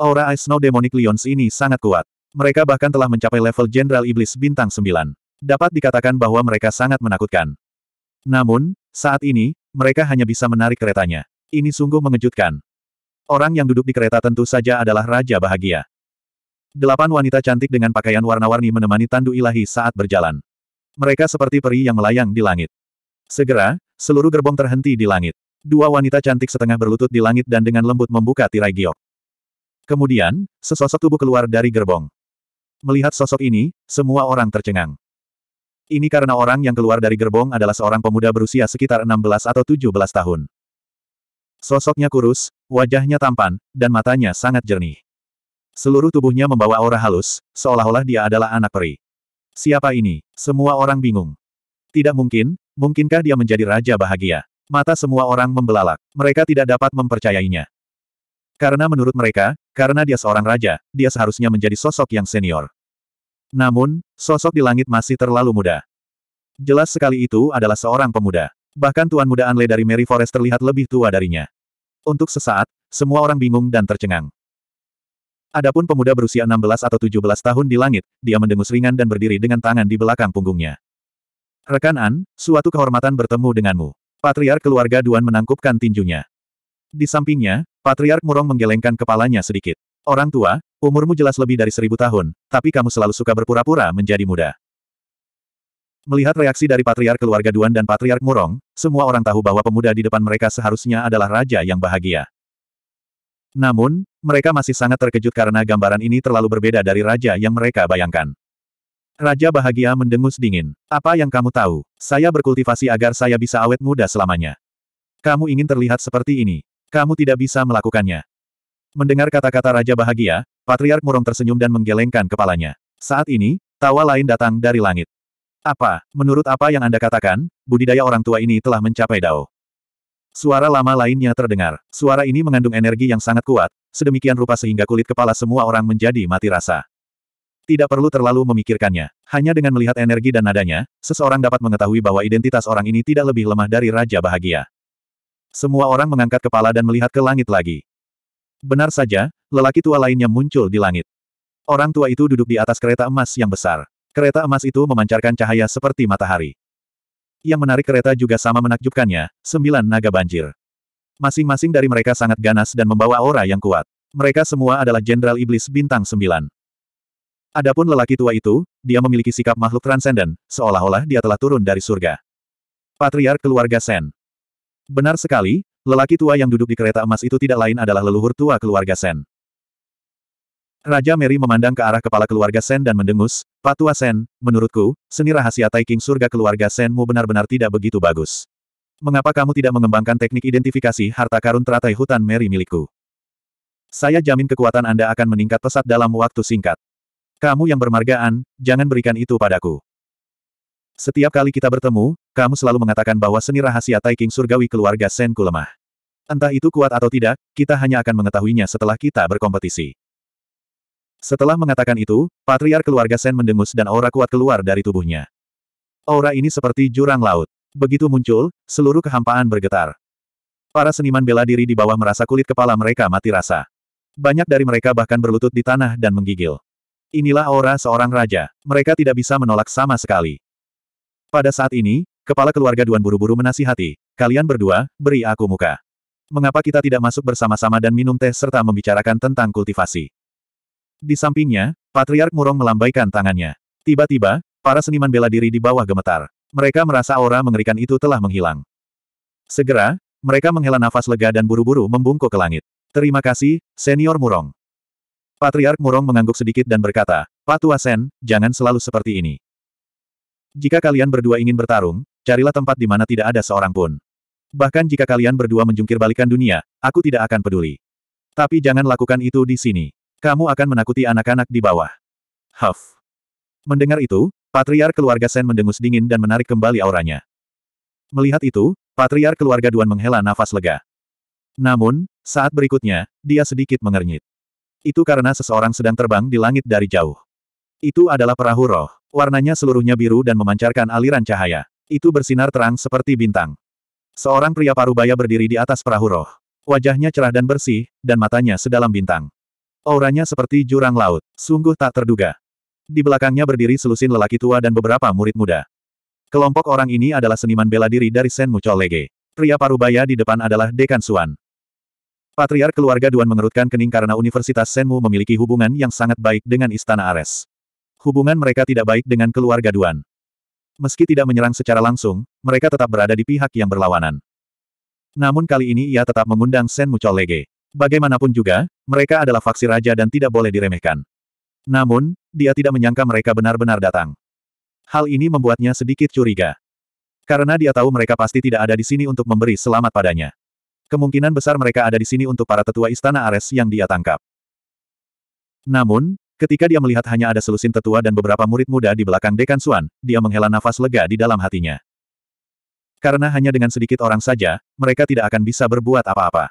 Aura Ice Snow Demonic Lions ini sangat kuat. Mereka bahkan telah mencapai level Jenderal Iblis Bintang 9. Dapat dikatakan bahwa mereka sangat menakutkan. Namun, saat ini, mereka hanya bisa menarik keretanya. Ini sungguh mengejutkan. Orang yang duduk di kereta tentu saja adalah Raja Bahagia. Delapan wanita cantik dengan pakaian warna-warni menemani tandu ilahi saat berjalan. Mereka seperti peri yang melayang di langit. Segera, seluruh gerbong terhenti di langit. Dua wanita cantik setengah berlutut di langit dan dengan lembut membuka tirai giok. Kemudian, sesosok tubuh keluar dari gerbong. Melihat sosok ini, semua orang tercengang. Ini karena orang yang keluar dari gerbong adalah seorang pemuda berusia sekitar 16 atau 17 tahun. Sosoknya kurus, wajahnya tampan, dan matanya sangat jernih. Seluruh tubuhnya membawa aura halus, seolah-olah dia adalah anak peri. Siapa ini? Semua orang bingung. Tidak mungkin, mungkinkah dia menjadi raja bahagia? Mata semua orang membelalak. Mereka tidak dapat mempercayainya. Karena menurut mereka, karena dia seorang raja, dia seharusnya menjadi sosok yang senior. Namun, sosok di langit masih terlalu muda. Jelas sekali itu adalah seorang pemuda. Bahkan tuan muda Anle dari Mary Forest terlihat lebih tua darinya. Untuk sesaat, semua orang bingung dan tercengang. Adapun pemuda berusia 16 atau 17 tahun di langit, dia mendengus ringan dan berdiri dengan tangan di belakang punggungnya. Rekan An, suatu kehormatan bertemu denganmu. Patriar keluarga Duan menangkupkan tinjunya. Di sampingnya, Patriark Murong menggelengkan kepalanya sedikit. Orang tua, umurmu jelas lebih dari seribu tahun, tapi kamu selalu suka berpura-pura menjadi muda. Melihat reaksi dari Patriark Keluarga Duan dan Patriark Murong, semua orang tahu bahwa pemuda di depan mereka seharusnya adalah raja yang bahagia. Namun, mereka masih sangat terkejut karena gambaran ini terlalu berbeda dari raja yang mereka bayangkan. Raja bahagia mendengus dingin. Apa yang kamu tahu? Saya berkultivasi agar saya bisa awet muda selamanya. Kamu ingin terlihat seperti ini. Kamu tidak bisa melakukannya. Mendengar kata-kata Raja Bahagia, Patriark Murong tersenyum dan menggelengkan kepalanya. Saat ini, tawa lain datang dari langit. Apa, menurut apa yang Anda katakan, budidaya orang tua ini telah mencapai Dao. Suara lama lainnya terdengar. Suara ini mengandung energi yang sangat kuat, sedemikian rupa sehingga kulit kepala semua orang menjadi mati rasa. Tidak perlu terlalu memikirkannya. Hanya dengan melihat energi dan nadanya, seseorang dapat mengetahui bahwa identitas orang ini tidak lebih lemah dari Raja Bahagia. Semua orang mengangkat kepala dan melihat ke langit lagi. Benar saja, lelaki tua lainnya muncul di langit. Orang tua itu duduk di atas kereta emas yang besar. Kereta emas itu memancarkan cahaya seperti matahari. Yang menarik kereta juga sama menakjubkannya, sembilan naga banjir. Masing-masing dari mereka sangat ganas dan membawa aura yang kuat. Mereka semua adalah Jenderal Iblis Bintang sembilan. Adapun lelaki tua itu, dia memiliki sikap makhluk transenden, seolah-olah dia telah turun dari surga. Patriark keluarga Sen. Benar sekali, lelaki tua yang duduk di kereta emas itu tidak lain adalah leluhur tua keluarga Sen. Raja Mary memandang ke arah kepala keluarga Sen dan mendengus, Pak Tua Sen, menurutku, seni rahasia Taiking surga keluarga Senmu benar-benar tidak begitu bagus. Mengapa kamu tidak mengembangkan teknik identifikasi harta karun teratai hutan Mary milikku? Saya jamin kekuatan Anda akan meningkat pesat dalam waktu singkat. Kamu yang bermargaan, jangan berikan itu padaku. Setiap kali kita bertemu, kamu selalu mengatakan bahwa seni rahasia Taiking surgawi keluarga Senku lemah. Entah itu kuat atau tidak, kita hanya akan mengetahuinya setelah kita berkompetisi. Setelah mengatakan itu, Patriar keluarga Sen mendengus dan aura kuat keluar dari tubuhnya. Aura ini seperti jurang laut. Begitu muncul, seluruh kehampaan bergetar. Para seniman bela diri di bawah merasa kulit kepala mereka mati rasa. Banyak dari mereka bahkan berlutut di tanah dan menggigil. Inilah aura seorang raja. Mereka tidak bisa menolak sama sekali. Pada saat ini, kepala keluarga Duan buru-buru menasihati, kalian berdua, beri aku muka. Mengapa kita tidak masuk bersama-sama dan minum teh serta membicarakan tentang kultivasi? Di sampingnya, Patriark Murong melambaikan tangannya. Tiba-tiba, para seniman bela diri di bawah gemetar. Mereka merasa aura mengerikan itu telah menghilang. Segera, mereka menghela nafas lega dan buru-buru membungkuk ke langit. Terima kasih, Senior Murong. Patriark Murong mengangguk sedikit dan berkata, Patuasen, Sen, jangan selalu seperti ini. Jika kalian berdua ingin bertarung, carilah tempat di mana tidak ada seorang pun. Bahkan jika kalian berdua menjungkir balikan dunia, aku tidak akan peduli. Tapi jangan lakukan itu di sini. Kamu akan menakuti anak-anak di bawah. Huff. Mendengar itu, patriar keluarga Sen mendengus dingin dan menarik kembali auranya. Melihat itu, patriar keluarga Duan menghela nafas lega. Namun, saat berikutnya, dia sedikit mengernyit. Itu karena seseorang sedang terbang di langit dari jauh. Itu adalah perahu roh. Warnanya seluruhnya biru dan memancarkan aliran cahaya. Itu bersinar terang seperti bintang. Seorang pria parubaya berdiri di atas perahu roh. Wajahnya cerah dan bersih, dan matanya sedalam bintang. Auranya seperti jurang laut, sungguh tak terduga. Di belakangnya berdiri selusin lelaki tua dan beberapa murid muda. Kelompok orang ini adalah seniman bela diri dari Sen Mucho Lege. Pria parubaya di depan adalah Dekan Suan. Patriar keluarga Duan mengerutkan kening karena Universitas Senmu memiliki hubungan yang sangat baik dengan Istana Ares hubungan mereka tidak baik dengan keluarga Duan. Meski tidak menyerang secara langsung, mereka tetap berada di pihak yang berlawanan. Namun kali ini ia tetap mengundang Sen Mucol Lege. Bagaimanapun juga, mereka adalah faksi raja dan tidak boleh diremehkan. Namun, dia tidak menyangka mereka benar-benar datang. Hal ini membuatnya sedikit curiga. Karena dia tahu mereka pasti tidak ada di sini untuk memberi selamat padanya. Kemungkinan besar mereka ada di sini untuk para tetua istana Ares yang dia tangkap. Namun, Ketika dia melihat hanya ada selusin tetua dan beberapa murid muda di belakang Dekan Suan, dia menghela nafas lega di dalam hatinya. Karena hanya dengan sedikit orang saja, mereka tidak akan bisa berbuat apa-apa.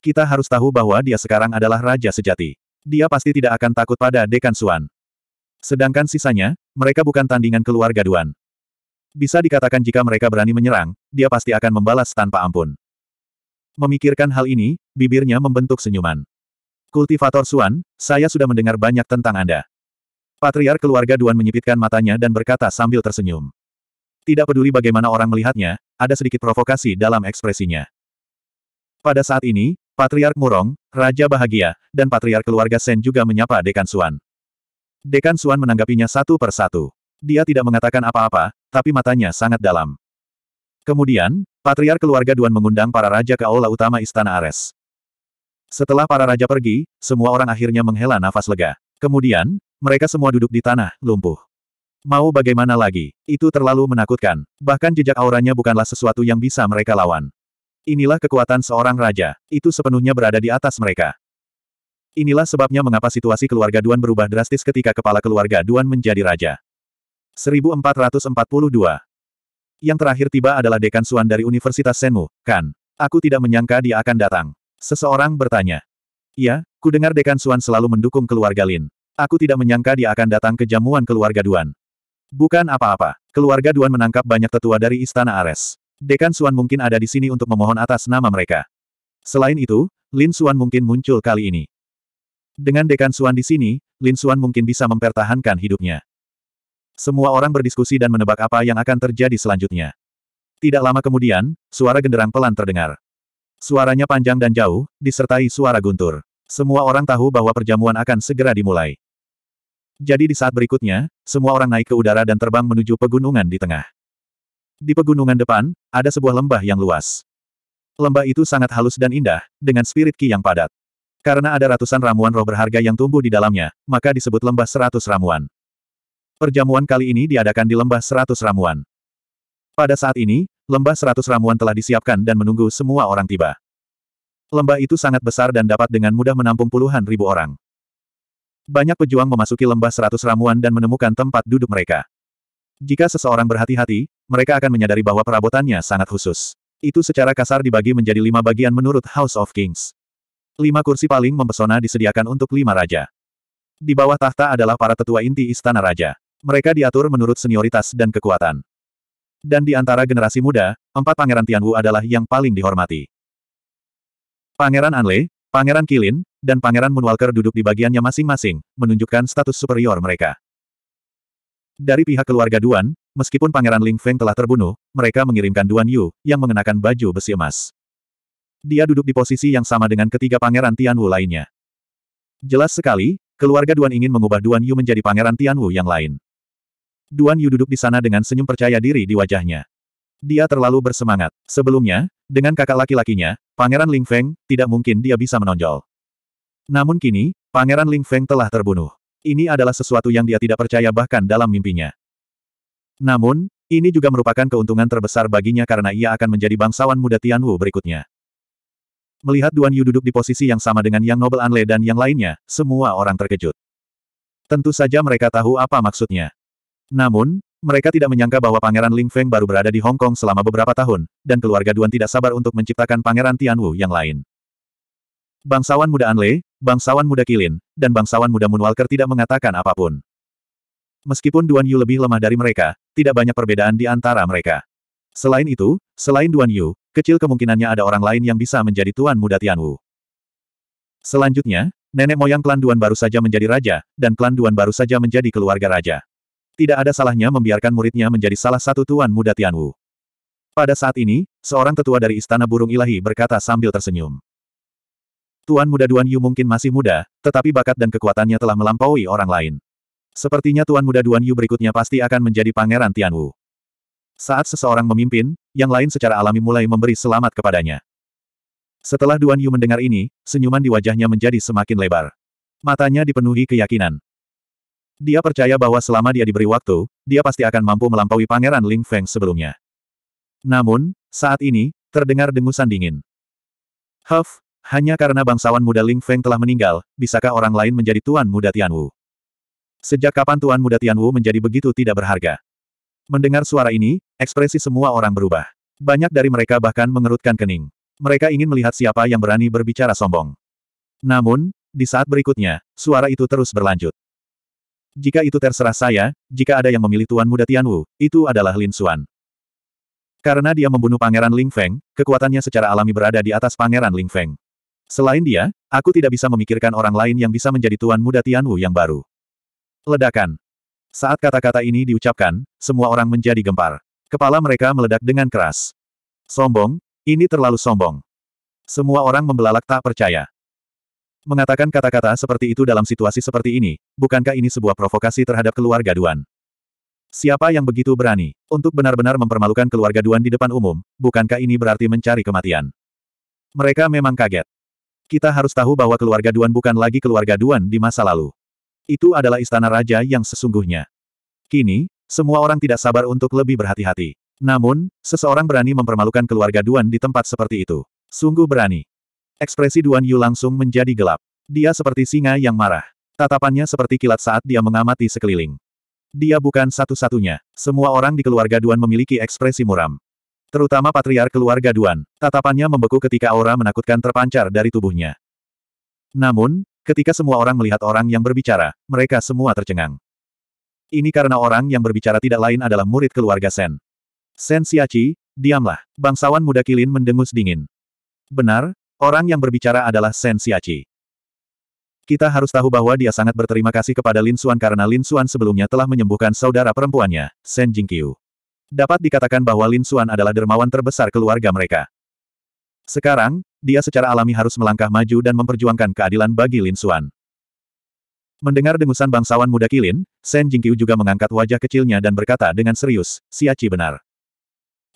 Kita harus tahu bahwa dia sekarang adalah raja sejati. Dia pasti tidak akan takut pada Dekan Suan. Sedangkan sisanya, mereka bukan tandingan keluarga Duan. Bisa dikatakan jika mereka berani menyerang, dia pasti akan membalas tanpa ampun. Memikirkan hal ini, bibirnya membentuk senyuman. Kultivator Suan, saya sudah mendengar banyak tentang Anda. Patriar keluarga Duan menyipitkan matanya dan berkata sambil tersenyum. Tidak peduli bagaimana orang melihatnya, ada sedikit provokasi dalam ekspresinya. Pada saat ini, Patriark Murong, Raja Bahagia, dan Patriark keluarga Sen juga menyapa Dekan Suan. Dekan Suan menanggapinya satu per satu. Dia tidak mengatakan apa-apa, tapi matanya sangat dalam. Kemudian, Patriark keluarga Duan mengundang para raja ke aula utama Istana Ares. Setelah para raja pergi, semua orang akhirnya menghela nafas lega. Kemudian, mereka semua duduk di tanah, lumpuh. Mau bagaimana lagi? Itu terlalu menakutkan. Bahkan jejak auranya bukanlah sesuatu yang bisa mereka lawan. Inilah kekuatan seorang raja. Itu sepenuhnya berada di atas mereka. Inilah sebabnya mengapa situasi keluarga Duan berubah drastis ketika kepala keluarga Duan menjadi raja. 1442 Yang terakhir tiba adalah Dekan Suan dari Universitas Senmu, kan? Aku tidak menyangka dia akan datang. Seseorang bertanya. Ya, ku dengar Dekan Suan selalu mendukung keluarga Lin. Aku tidak menyangka dia akan datang ke jamuan keluarga Duan. Bukan apa-apa, keluarga Duan menangkap banyak tetua dari Istana Ares. Dekan Suan mungkin ada di sini untuk memohon atas nama mereka. Selain itu, Lin Suan mungkin muncul kali ini. Dengan Dekan Suan di sini, Lin Suan mungkin bisa mempertahankan hidupnya. Semua orang berdiskusi dan menebak apa yang akan terjadi selanjutnya. Tidak lama kemudian, suara genderang pelan terdengar. Suaranya panjang dan jauh, disertai suara guntur. Semua orang tahu bahwa perjamuan akan segera dimulai. Jadi di saat berikutnya, semua orang naik ke udara dan terbang menuju pegunungan di tengah. Di pegunungan depan, ada sebuah lembah yang luas. Lembah itu sangat halus dan indah, dengan spirit ki yang padat. Karena ada ratusan ramuan roh berharga yang tumbuh di dalamnya, maka disebut lembah seratus ramuan. Perjamuan kali ini diadakan di lembah seratus ramuan. Pada saat ini, lembah seratus ramuan telah disiapkan dan menunggu semua orang tiba. Lembah itu sangat besar dan dapat dengan mudah menampung puluhan ribu orang. Banyak pejuang memasuki lembah seratus ramuan dan menemukan tempat duduk mereka. Jika seseorang berhati-hati, mereka akan menyadari bahwa perabotannya sangat khusus. Itu secara kasar dibagi menjadi lima bagian menurut House of Kings. Lima kursi paling mempesona disediakan untuk lima raja. Di bawah tahta adalah para tetua inti istana raja. Mereka diatur menurut senioritas dan kekuatan. Dan di antara generasi muda, empat pangeran Tianwu adalah yang paling dihormati. Pangeran Anle, Pangeran Kilin, dan Pangeran Moonwalker duduk di bagiannya masing-masing, menunjukkan status superior mereka. Dari pihak keluarga Duan, meskipun Pangeran Ling Feng telah terbunuh, mereka mengirimkan Duan Yu, yang mengenakan baju besi emas. Dia duduk di posisi yang sama dengan ketiga pangeran Tianwu lainnya. Jelas sekali, keluarga Duan ingin mengubah Duan Yu menjadi pangeran Tianwu yang lain. Duan Yu duduk di sana dengan senyum percaya diri di wajahnya. Dia terlalu bersemangat. Sebelumnya, dengan kakak laki-lakinya, Pangeran Ling Feng, tidak mungkin dia bisa menonjol. Namun kini, Pangeran Ling Feng telah terbunuh. Ini adalah sesuatu yang dia tidak percaya bahkan dalam mimpinya. Namun, ini juga merupakan keuntungan terbesar baginya karena ia akan menjadi bangsawan muda Tianwu berikutnya. Melihat Duan Yu duduk di posisi yang sama dengan Yang Noble Anle dan yang lainnya, semua orang terkejut. Tentu saja mereka tahu apa maksudnya. Namun, mereka tidak menyangka bahwa Pangeran Ling Feng baru berada di Hong Kong selama beberapa tahun, dan keluarga Duan tidak sabar untuk menciptakan Pangeran Tianwu yang lain. Bangsawan muda Anle, bangsawan muda Kilin, dan bangsawan muda Moonwalker tidak mengatakan apapun. Meskipun Duan Yu lebih lemah dari mereka, tidak banyak perbedaan di antara mereka. Selain itu, selain Duan Yu, kecil kemungkinannya ada orang lain yang bisa menjadi Tuan Muda Tianwu. Selanjutnya, nenek moyang klan Duan baru saja menjadi raja, dan klan Duan baru saja menjadi keluarga raja. Tidak ada salahnya membiarkan muridnya menjadi salah satu tuan muda Tianwu. Pada saat ini, seorang tetua dari Istana Burung Ilahi berkata sambil tersenyum. Tuan muda Duan Yu mungkin masih muda, tetapi bakat dan kekuatannya telah melampaui orang lain. Sepertinya Tuan muda Duan Yu berikutnya pasti akan menjadi pangeran Tianwu. Saat seseorang memimpin, yang lain secara alami mulai memberi selamat kepadanya. Setelah Duan Yu mendengar ini, senyuman di wajahnya menjadi semakin lebar. Matanya dipenuhi keyakinan. Dia percaya bahwa selama dia diberi waktu, dia pasti akan mampu melampaui Pangeran Ling Feng sebelumnya. Namun, saat ini, terdengar dengusan dingin. Huff, hanya karena bangsawan muda Ling Feng telah meninggal, bisakah orang lain menjadi Tuan Muda Tianwu? Sejak kapan Tuan Muda Tianwu menjadi begitu tidak berharga? Mendengar suara ini, ekspresi semua orang berubah. Banyak dari mereka bahkan mengerutkan kening. Mereka ingin melihat siapa yang berani berbicara sombong. Namun, di saat berikutnya, suara itu terus berlanjut. Jika itu terserah saya, jika ada yang memilih Tuan Muda Tianwu, itu adalah Lin Xuan. Karena dia membunuh Pangeran Ling Feng, kekuatannya secara alami berada di atas Pangeran Ling Feng. Selain dia, aku tidak bisa memikirkan orang lain yang bisa menjadi Tuan Muda Tianwu yang baru. Ledakan. Saat kata-kata ini diucapkan, semua orang menjadi gempar. Kepala mereka meledak dengan keras. Sombong, ini terlalu sombong. Semua orang membelalak tak percaya. Mengatakan kata-kata seperti itu dalam situasi seperti ini, bukankah ini sebuah provokasi terhadap keluarga Duan? Siapa yang begitu berani? Untuk benar-benar mempermalukan keluarga Duan di depan umum, bukankah ini berarti mencari kematian? Mereka memang kaget. Kita harus tahu bahwa keluarga Duan bukan lagi keluarga Duan di masa lalu. Itu adalah istana raja yang sesungguhnya. Kini, semua orang tidak sabar untuk lebih berhati-hati. Namun, seseorang berani mempermalukan keluarga Duan di tempat seperti itu. Sungguh berani. Ekspresi Duan Yu langsung menjadi gelap. Dia seperti singa yang marah. Tatapannya seperti kilat saat dia mengamati sekeliling. Dia bukan satu-satunya. Semua orang di keluarga Duan memiliki ekspresi muram. Terutama patriar keluarga Duan. Tatapannya membeku ketika aura menakutkan terpancar dari tubuhnya. Namun, ketika semua orang melihat orang yang berbicara, mereka semua tercengang. Ini karena orang yang berbicara tidak lain adalah murid keluarga Sen. Sen Siachi, diamlah. Bangsawan muda Kilin mendengus dingin. Benar, Orang yang berbicara adalah Sen Siachi. Kita harus tahu bahwa dia sangat berterima kasih kepada Lin Xuan karena Lin Xuan sebelumnya telah menyembuhkan saudara perempuannya, Sen Jingqiu. Dapat dikatakan bahwa Lin Xuan adalah dermawan terbesar keluarga mereka. Sekarang, dia secara alami harus melangkah maju dan memperjuangkan keadilan bagi Lin Xuan. Mendengar dengusan bangsawan muda Kilin, Sen Jingqiu juga mengangkat wajah kecilnya dan berkata dengan serius, Siaci benar.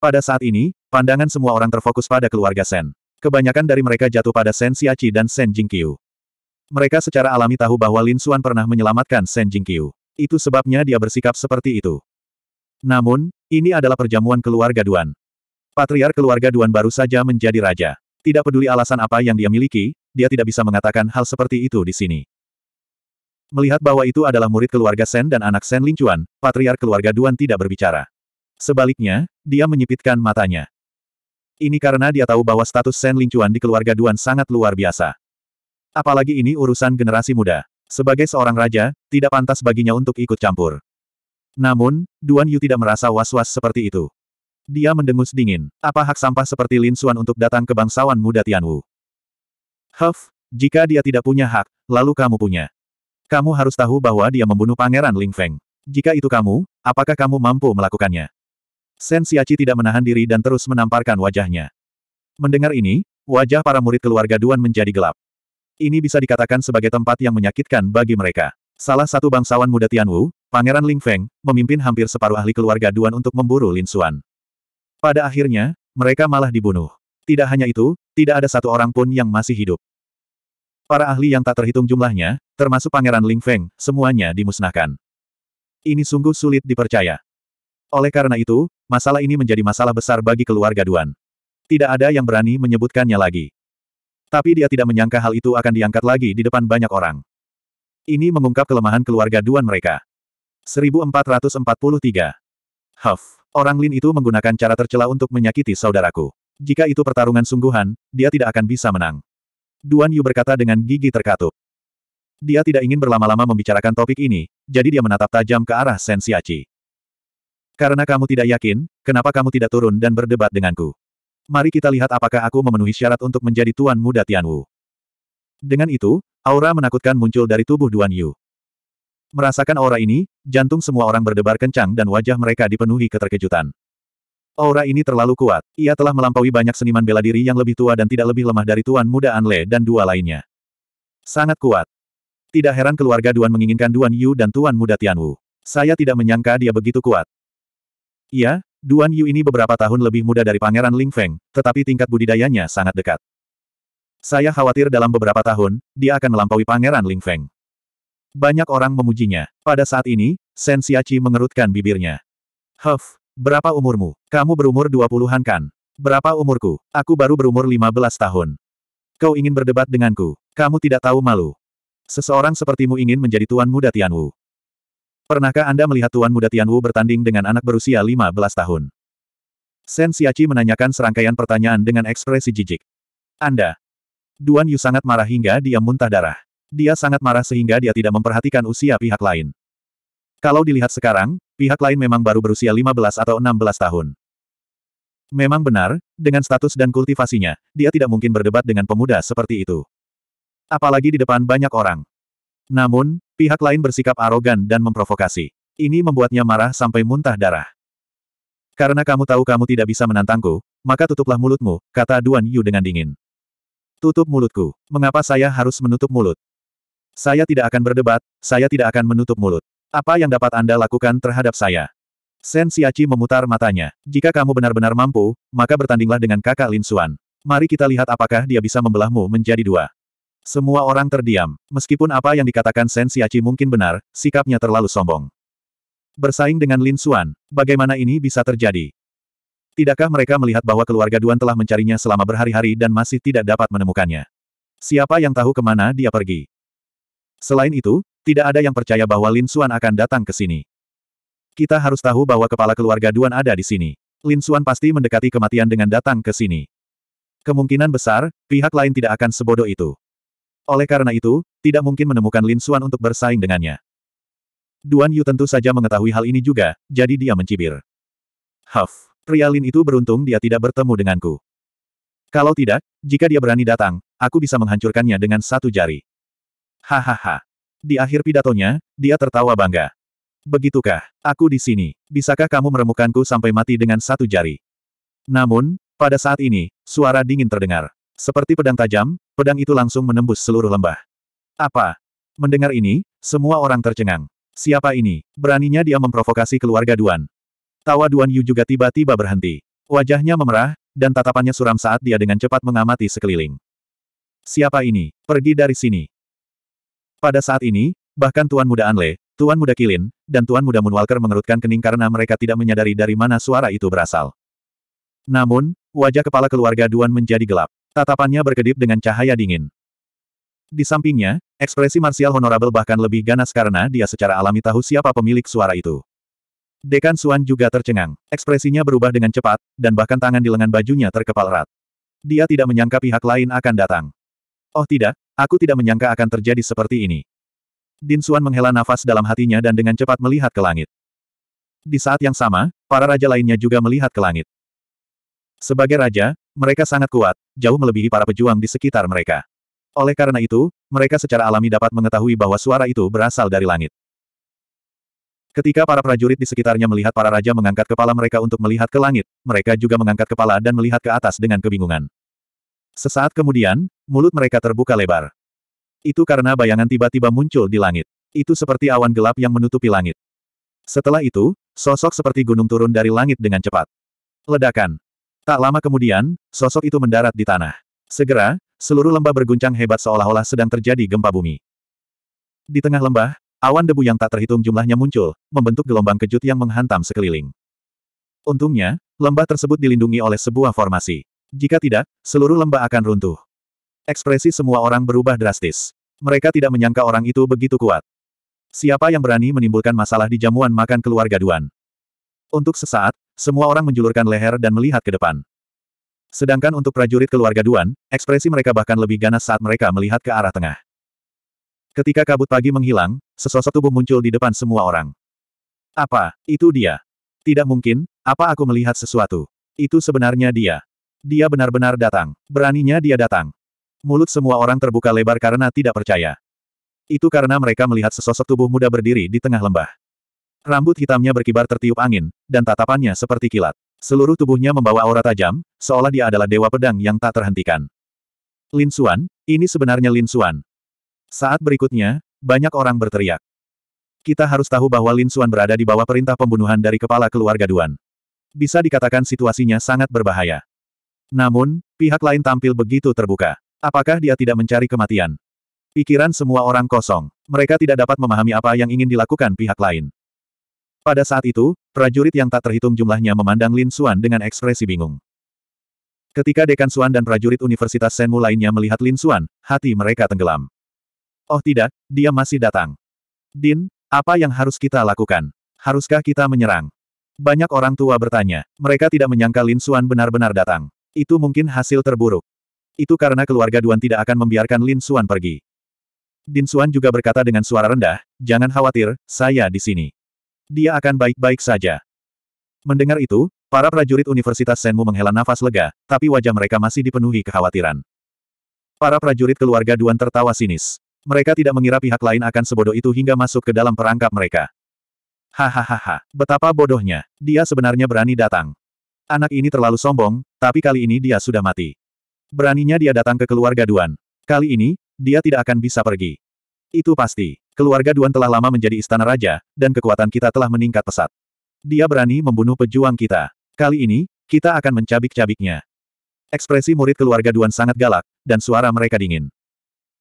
Pada saat ini, pandangan semua orang terfokus pada keluarga Sen. Kebanyakan dari mereka jatuh pada Shen Xiaqi dan Shen Jingqiu. Mereka secara alami tahu bahwa Lin Xuan pernah menyelamatkan Shen Jingqiu. Itu sebabnya dia bersikap seperti itu. Namun, ini adalah perjamuan keluarga Duan. Patriar keluarga Duan baru saja menjadi raja. Tidak peduli alasan apa yang dia miliki, dia tidak bisa mengatakan hal seperti itu di sini. Melihat bahwa itu adalah murid keluarga Sen dan anak Sen Chuan, patriar keluarga Duan tidak berbicara. Sebaliknya, dia menyipitkan matanya. Ini karena dia tahu bahwa status Shen Lingcuan di keluarga Duan sangat luar biasa. Apalagi ini urusan generasi muda. Sebagai seorang raja, tidak pantas baginya untuk ikut campur. Namun, Duan Yu tidak merasa was-was seperti itu. Dia mendengus dingin. Apa hak sampah seperti Lin Xuan untuk datang ke bangsawan muda Tianwu? Huff, jika dia tidak punya hak, lalu kamu punya. Kamu harus tahu bahwa dia membunuh Pangeran Ling Feng. Jika itu kamu, apakah kamu mampu melakukannya? Sen Siaci tidak menahan diri dan terus menamparkan wajahnya. Mendengar ini, wajah para murid keluarga Duan menjadi gelap. Ini bisa dikatakan sebagai tempat yang menyakitkan bagi mereka. Salah satu bangsawan muda Tianwu, Pangeran Ling Feng, memimpin hampir separuh ahli keluarga Duan untuk memburu Lin Xuan. Pada akhirnya, mereka malah dibunuh. Tidak hanya itu, tidak ada satu orang pun yang masih hidup. Para ahli yang tak terhitung jumlahnya, termasuk Pangeran Ling Feng, semuanya dimusnahkan. Ini sungguh sulit dipercaya. Oleh karena itu, masalah ini menjadi masalah besar bagi keluarga Duan. Tidak ada yang berani menyebutkannya lagi. Tapi dia tidak menyangka hal itu akan diangkat lagi di depan banyak orang. Ini mengungkap kelemahan keluarga Duan mereka. 1443. Huff. Orang Lin itu menggunakan cara tercela untuk menyakiti saudaraku. Jika itu pertarungan sungguhan, dia tidak akan bisa menang. Duan Yu berkata dengan gigi terkatup. Dia tidak ingin berlama-lama membicarakan topik ini, jadi dia menatap tajam ke arah Sensiaci. Karena kamu tidak yakin, kenapa kamu tidak turun dan berdebat denganku? Mari kita lihat apakah aku memenuhi syarat untuk menjadi tuan muda Tianwu. Dengan itu, aura menakutkan muncul dari tubuh Duan Yu. Merasakan aura ini, jantung semua orang berdebar kencang dan wajah mereka dipenuhi keterkejutan. Aura ini terlalu kuat, ia telah melampaui banyak seniman bela diri yang lebih tua dan tidak lebih lemah dari Tuan Muda Anle dan dua lainnya. Sangat kuat. Tidak heran keluarga Duan menginginkan Duan Yu dan Tuan Muda Tianwu. Saya tidak menyangka dia begitu kuat. Iya, Duan Yu ini beberapa tahun lebih muda dari Pangeran Ling Feng, tetapi tingkat budidayanya sangat dekat. Saya khawatir dalam beberapa tahun, dia akan melampaui Pangeran Ling Feng. Banyak orang memujinya. Pada saat ini, Shen Xiaqi mengerutkan bibirnya. Huff, berapa umurmu? Kamu berumur dua puluhan kan? Berapa umurku? Aku baru berumur lima belas tahun. Kau ingin berdebat denganku? Kamu tidak tahu malu. Seseorang sepertimu ingin menjadi tuan muda Tianwu. Pernahkah Anda melihat Tuan Muda Tianwu bertanding dengan anak berusia 15 tahun? Sen Siaci menanyakan serangkaian pertanyaan dengan ekspresi jijik. Anda. Duan Yu sangat marah hingga dia muntah darah. Dia sangat marah sehingga dia tidak memperhatikan usia pihak lain. Kalau dilihat sekarang, pihak lain memang baru berusia 15 atau 16 tahun. Memang benar, dengan status dan kultivasinya, dia tidak mungkin berdebat dengan pemuda seperti itu. Apalagi di depan banyak orang. Namun, Pihak lain bersikap arogan dan memprovokasi. Ini membuatnya marah sampai muntah darah. Karena kamu tahu kamu tidak bisa menantangku, maka tutuplah mulutmu, kata Duan Yu dengan dingin. Tutup mulutku. Mengapa saya harus menutup mulut? Saya tidak akan berdebat, saya tidak akan menutup mulut. Apa yang dapat Anda lakukan terhadap saya? Sen Siachi memutar matanya. Jika kamu benar-benar mampu, maka bertandinglah dengan kakak Lin Xuan. Mari kita lihat apakah dia bisa membelahmu menjadi dua. Semua orang terdiam. Meskipun apa yang dikatakan Sen Siaci mungkin benar, sikapnya terlalu sombong. Bersaing dengan Lin Xuan, bagaimana ini bisa terjadi? Tidakkah mereka melihat bahwa keluarga Duan telah mencarinya selama berhari-hari dan masih tidak dapat menemukannya? Siapa yang tahu kemana dia pergi? Selain itu, tidak ada yang percaya bahwa Lin Xuan akan datang ke sini. Kita harus tahu bahwa kepala keluarga Duan ada di sini. Lin Xuan pasti mendekati kematian dengan datang ke sini. Kemungkinan besar, pihak lain tidak akan sebodoh itu. Oleh karena itu, tidak mungkin menemukan Lin Xuan untuk bersaing dengannya. Duan Yu tentu saja mengetahui hal ini juga, jadi dia mencibir. Huff, pria Lin itu beruntung dia tidak bertemu denganku. Kalau tidak, jika dia berani datang, aku bisa menghancurkannya dengan satu jari. Hahaha. Di akhir pidatonya, dia tertawa bangga. Begitukah, aku di sini, bisakah kamu meremukanku sampai mati dengan satu jari? Namun, pada saat ini, suara dingin terdengar. Seperti pedang tajam, Pedang itu langsung menembus seluruh lembah. Apa? Mendengar ini, semua orang tercengang. Siapa ini? Beraninya dia memprovokasi keluarga Duan. Tawa Duan Yu juga tiba-tiba berhenti. Wajahnya memerah, dan tatapannya suram saat dia dengan cepat mengamati sekeliling. Siapa ini? Pergi dari sini. Pada saat ini, bahkan Tuan Muda Anle, Tuan Muda Kilin, dan Tuan Muda Moonwalker mengerutkan kening karena mereka tidak menyadari dari mana suara itu berasal. Namun, wajah kepala keluarga Duan menjadi gelap. Tatapannya berkedip dengan cahaya dingin. Di sampingnya, ekspresi Marsial Honorable bahkan lebih ganas karena dia secara alami tahu siapa pemilik suara itu. Dekan Suan juga tercengang. Ekspresinya berubah dengan cepat, dan bahkan tangan di lengan bajunya terkepal erat. Dia tidak menyangka pihak lain akan datang. Oh tidak, aku tidak menyangka akan terjadi seperti ini. Din Suan menghela nafas dalam hatinya dan dengan cepat melihat ke langit. Di saat yang sama, para raja lainnya juga melihat ke langit. Sebagai raja, mereka sangat kuat, jauh melebihi para pejuang di sekitar mereka. Oleh karena itu, mereka secara alami dapat mengetahui bahwa suara itu berasal dari langit. Ketika para prajurit di sekitarnya melihat para raja mengangkat kepala mereka untuk melihat ke langit, mereka juga mengangkat kepala dan melihat ke atas dengan kebingungan. Sesaat kemudian, mulut mereka terbuka lebar. Itu karena bayangan tiba-tiba muncul di langit. Itu seperti awan gelap yang menutupi langit. Setelah itu, sosok seperti gunung turun dari langit dengan cepat. Ledakan. Tak lama kemudian, sosok itu mendarat di tanah. Segera, seluruh lembah berguncang hebat seolah-olah sedang terjadi gempa bumi. Di tengah lembah, awan debu yang tak terhitung jumlahnya muncul, membentuk gelombang kejut yang menghantam sekeliling. Untungnya, lembah tersebut dilindungi oleh sebuah formasi. Jika tidak, seluruh lembah akan runtuh. Ekspresi semua orang berubah drastis. Mereka tidak menyangka orang itu begitu kuat. Siapa yang berani menimbulkan masalah di jamuan makan keluarga Duan? Untuk sesaat, semua orang menjulurkan leher dan melihat ke depan. Sedangkan untuk prajurit keluarga Duan, ekspresi mereka bahkan lebih ganas saat mereka melihat ke arah tengah. Ketika kabut pagi menghilang, sesosok tubuh muncul di depan semua orang. Apa, itu dia? Tidak mungkin, apa aku melihat sesuatu? Itu sebenarnya dia. Dia benar-benar datang. Beraninya dia datang. Mulut semua orang terbuka lebar karena tidak percaya. Itu karena mereka melihat sesosok tubuh muda berdiri di tengah lembah. Rambut hitamnya berkibar tertiup angin, dan tatapannya seperti kilat. Seluruh tubuhnya membawa aura tajam, seolah dia adalah dewa pedang yang tak terhentikan. Lin Xuan, ini sebenarnya Lin Xuan. Saat berikutnya, banyak orang berteriak. Kita harus tahu bahwa Lin Xuan berada di bawah perintah pembunuhan dari kepala keluarga Duan. Bisa dikatakan situasinya sangat berbahaya. Namun, pihak lain tampil begitu terbuka. Apakah dia tidak mencari kematian? Pikiran semua orang kosong. Mereka tidak dapat memahami apa yang ingin dilakukan pihak lain. Pada saat itu, prajurit yang tak terhitung jumlahnya memandang Lin Xuan dengan ekspresi bingung. Ketika Dekan Xuan dan prajurit Universitas Senmu lainnya melihat Lin Xuan, hati mereka tenggelam. Oh tidak, dia masih datang. Din, apa yang harus kita lakukan? Haruskah kita menyerang? Banyak orang tua bertanya. Mereka tidak menyangka Lin Xuan benar-benar datang. Itu mungkin hasil terburuk. Itu karena keluarga Duan tidak akan membiarkan Lin Xuan pergi. Din Xuan juga berkata dengan suara rendah, jangan khawatir, saya di sini. Dia akan baik-baik saja. Mendengar itu, para prajurit Universitas Senmu menghela nafas lega, tapi wajah mereka masih dipenuhi kekhawatiran. Para prajurit keluarga Duan tertawa sinis. Mereka tidak mengira pihak lain akan sebodoh itu hingga masuk ke dalam perangkap mereka. Hahaha, betapa bodohnya. Dia sebenarnya berani datang. Anak ini terlalu sombong, tapi kali ini dia sudah mati. Beraninya dia datang ke keluarga Duan. Kali ini, dia tidak akan bisa pergi. Itu pasti. Keluarga Duan telah lama menjadi istana raja, dan kekuatan kita telah meningkat pesat. Dia berani membunuh pejuang kita. Kali ini, kita akan mencabik-cabiknya. Ekspresi murid keluarga Duan sangat galak, dan suara mereka dingin.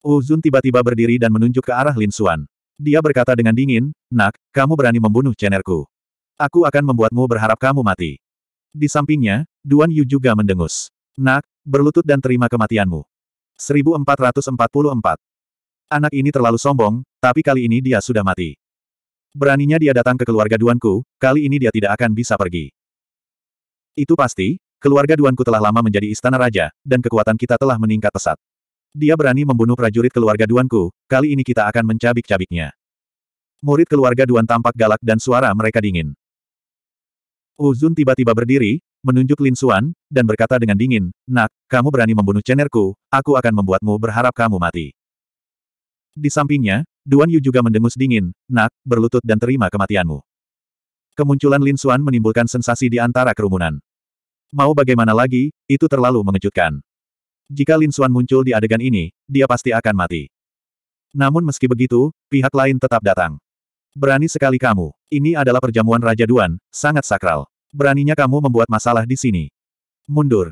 Uzun oh, tiba-tiba berdiri dan menunjuk ke arah Lin Xuan. Dia berkata dengan dingin, Nak, kamu berani membunuh cenerku. Aku akan membuatmu berharap kamu mati. Di sampingnya, Duan Yu juga mendengus. Nak, berlutut dan terima kematianmu. 1444 Anak ini terlalu sombong, tapi kali ini dia sudah mati. Beraninya dia datang ke keluarga Duanku, kali ini dia tidak akan bisa pergi. Itu pasti, keluarga Duanku telah lama menjadi istana raja, dan kekuatan kita telah meningkat pesat. Dia berani membunuh prajurit keluarga Duanku, kali ini kita akan mencabik-cabiknya. Murid keluarga Duan tampak galak dan suara mereka dingin. Uzun tiba-tiba berdiri, menunjuk Lin Suan, dan berkata dengan dingin, Nak, kamu berani membunuh cenerku, aku akan membuatmu berharap kamu mati. Di sampingnya, Duan Yu juga mendengus dingin, nak, berlutut dan terima kematianmu. Kemunculan Lin Xuan menimbulkan sensasi di antara kerumunan. Mau bagaimana lagi, itu terlalu mengejutkan. Jika Lin Xuan muncul di adegan ini, dia pasti akan mati. Namun meski begitu, pihak lain tetap datang. Berani sekali kamu. Ini adalah perjamuan Raja Duan, sangat sakral. Beraninya kamu membuat masalah di sini. Mundur.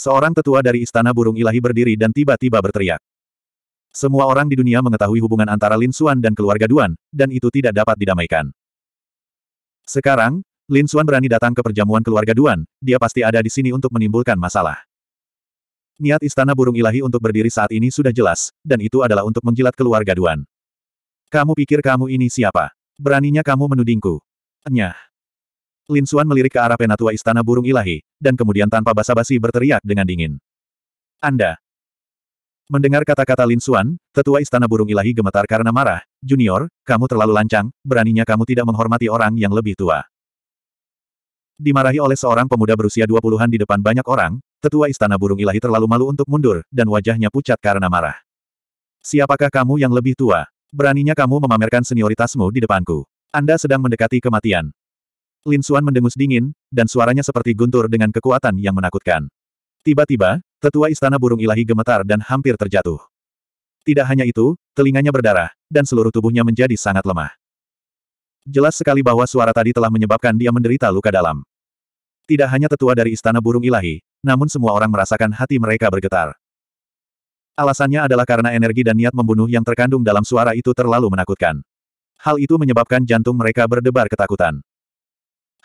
Seorang tetua dari Istana Burung Ilahi berdiri dan tiba-tiba berteriak. Semua orang di dunia mengetahui hubungan antara Lin Xuan dan keluarga Duan, dan itu tidak dapat didamaikan. Sekarang, Lin Xuan berani datang ke perjamuan keluarga Duan, dia pasti ada di sini untuk menimbulkan masalah. Niat Istana Burung Ilahi untuk berdiri saat ini sudah jelas, dan itu adalah untuk menjilat keluarga Duan. Kamu pikir kamu ini siapa? Beraninya kamu menudingku. Nyah. Lin Xuan melirik ke arah penatua Istana Burung Ilahi, dan kemudian tanpa basa-basi berteriak dengan dingin. Anda, Mendengar kata-kata Lin Xuan, tetua istana burung ilahi gemetar karena marah, Junior, kamu terlalu lancang, beraninya kamu tidak menghormati orang yang lebih tua. Dimarahi oleh seorang pemuda berusia 20-an di depan banyak orang, tetua istana burung ilahi terlalu malu untuk mundur, dan wajahnya pucat karena marah. Siapakah kamu yang lebih tua? Beraninya kamu memamerkan senioritasmu di depanku. Anda sedang mendekati kematian. Lin Xuan mendengus dingin, dan suaranya seperti guntur dengan kekuatan yang menakutkan. Tiba-tiba, Tetua Istana Burung Ilahi gemetar dan hampir terjatuh. Tidak hanya itu, telinganya berdarah, dan seluruh tubuhnya menjadi sangat lemah. Jelas sekali bahwa suara tadi telah menyebabkan dia menderita luka dalam. Tidak hanya tetua dari Istana Burung Ilahi, namun semua orang merasakan hati mereka bergetar. Alasannya adalah karena energi dan niat membunuh yang terkandung dalam suara itu terlalu menakutkan. Hal itu menyebabkan jantung mereka berdebar ketakutan.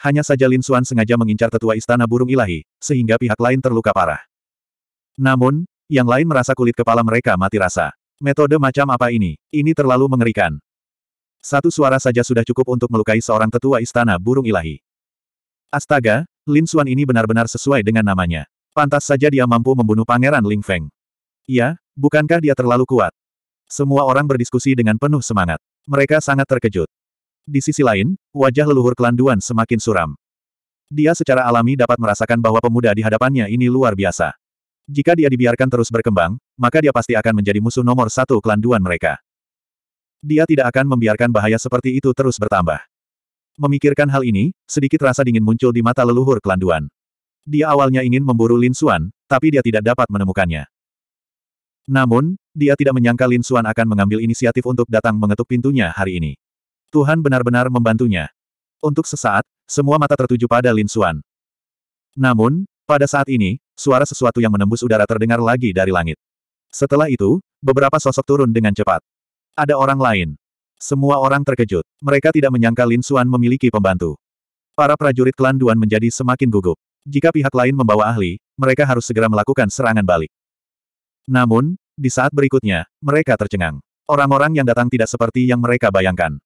Hanya saja Lin Xuan sengaja mengincar tetua Istana Burung Ilahi, sehingga pihak lain terluka parah. Namun, yang lain merasa kulit kepala mereka mati rasa. Metode macam apa ini? Ini terlalu mengerikan. Satu suara saja sudah cukup untuk melukai seorang tetua istana burung ilahi. Astaga, Lin Xuan ini benar-benar sesuai dengan namanya. Pantas saja dia mampu membunuh Pangeran Ling Feng. Ya, bukankah dia terlalu kuat? Semua orang berdiskusi dengan penuh semangat. Mereka sangat terkejut. Di sisi lain, wajah leluhur kelanduan semakin suram. Dia secara alami dapat merasakan bahwa pemuda di hadapannya ini luar biasa. Jika dia dibiarkan terus berkembang, maka dia pasti akan menjadi musuh nomor satu klan Duan mereka. Dia tidak akan membiarkan bahaya seperti itu terus bertambah. Memikirkan hal ini, sedikit rasa dingin muncul di mata leluhur klan Duan. Dia awalnya ingin memburu Lin Xuan, tapi dia tidak dapat menemukannya. Namun, dia tidak menyangka Lin Xuan akan mengambil inisiatif untuk datang mengetuk pintunya hari ini. Tuhan benar-benar membantunya. Untuk sesaat, semua mata tertuju pada Lin Xuan. Namun, pada saat ini, suara sesuatu yang menembus udara terdengar lagi dari langit. Setelah itu, beberapa sosok turun dengan cepat. Ada orang lain. Semua orang terkejut. Mereka tidak menyangka Lin Xuan memiliki pembantu. Para prajurit klan Duan menjadi semakin gugup. Jika pihak lain membawa ahli, mereka harus segera melakukan serangan balik. Namun, di saat berikutnya, mereka tercengang. Orang-orang yang datang tidak seperti yang mereka bayangkan.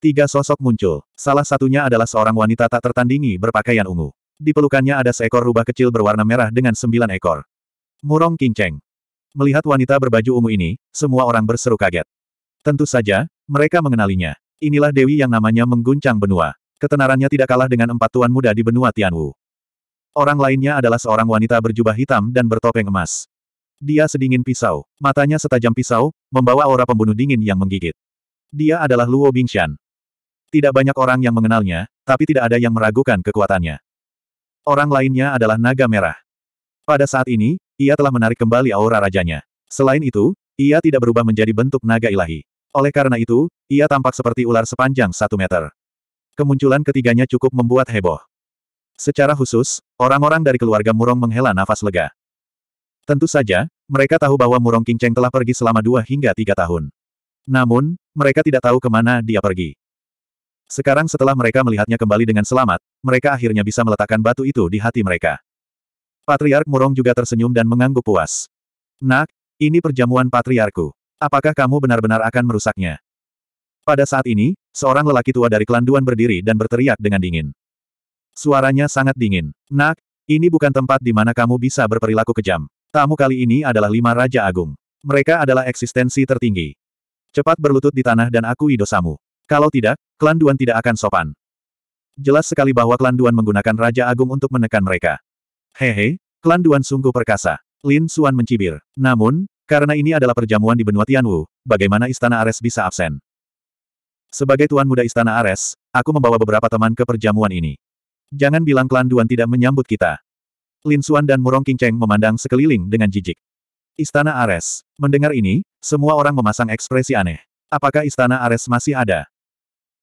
Tiga sosok muncul. Salah satunya adalah seorang wanita tak tertandingi berpakaian ungu. Di pelukannya ada seekor rubah kecil berwarna merah dengan sembilan ekor. Murong Kinceng. Melihat wanita berbaju ungu ini, semua orang berseru kaget. Tentu saja, mereka mengenalinya. Inilah Dewi yang namanya mengguncang benua. Ketenarannya tidak kalah dengan empat tuan muda di benua Tianwu. Orang lainnya adalah seorang wanita berjubah hitam dan bertopeng emas. Dia sedingin pisau, matanya setajam pisau, membawa aura pembunuh dingin yang menggigit. Dia adalah Luo Bingshan. Tidak banyak orang yang mengenalnya, tapi tidak ada yang meragukan kekuatannya. Orang lainnya adalah naga merah. Pada saat ini, ia telah menarik kembali aura rajanya. Selain itu, ia tidak berubah menjadi bentuk naga ilahi. Oleh karena itu, ia tampak seperti ular sepanjang satu meter. Kemunculan ketiganya cukup membuat heboh. Secara khusus, orang-orang dari keluarga Murong menghela nafas lega. Tentu saja, mereka tahu bahwa Murong Kinceng telah pergi selama dua hingga tiga tahun. Namun, mereka tidak tahu kemana dia pergi. Sekarang setelah mereka melihatnya kembali dengan selamat, mereka akhirnya bisa meletakkan batu itu di hati mereka. Patriark Murong juga tersenyum dan mengangguk puas. Nak, ini perjamuan patriarku. Apakah kamu benar-benar akan merusaknya? Pada saat ini, seorang lelaki tua dari klan berdiri dan berteriak dengan dingin. Suaranya sangat dingin. Nak, ini bukan tempat di mana kamu bisa berperilaku kejam. Tamu kali ini adalah lima Raja Agung. Mereka adalah eksistensi tertinggi. Cepat berlutut di tanah dan akui dosamu. Kalau tidak, klan Duan tidak akan sopan. Jelas sekali bahwa klan Duan menggunakan Raja Agung untuk menekan mereka. Hehe, klan Duan sungguh perkasa. Lin Suan mencibir. Namun, karena ini adalah perjamuan di benua Tianwu, bagaimana Istana Ares bisa absen? Sebagai tuan muda Istana Ares, aku membawa beberapa teman ke perjamuan ini. Jangan bilang klan Duan tidak menyambut kita. Lin Suan dan Murong Qingcheng memandang sekeliling dengan jijik. Istana Ares. Mendengar ini, semua orang memasang ekspresi aneh. Apakah istana Ares masih ada?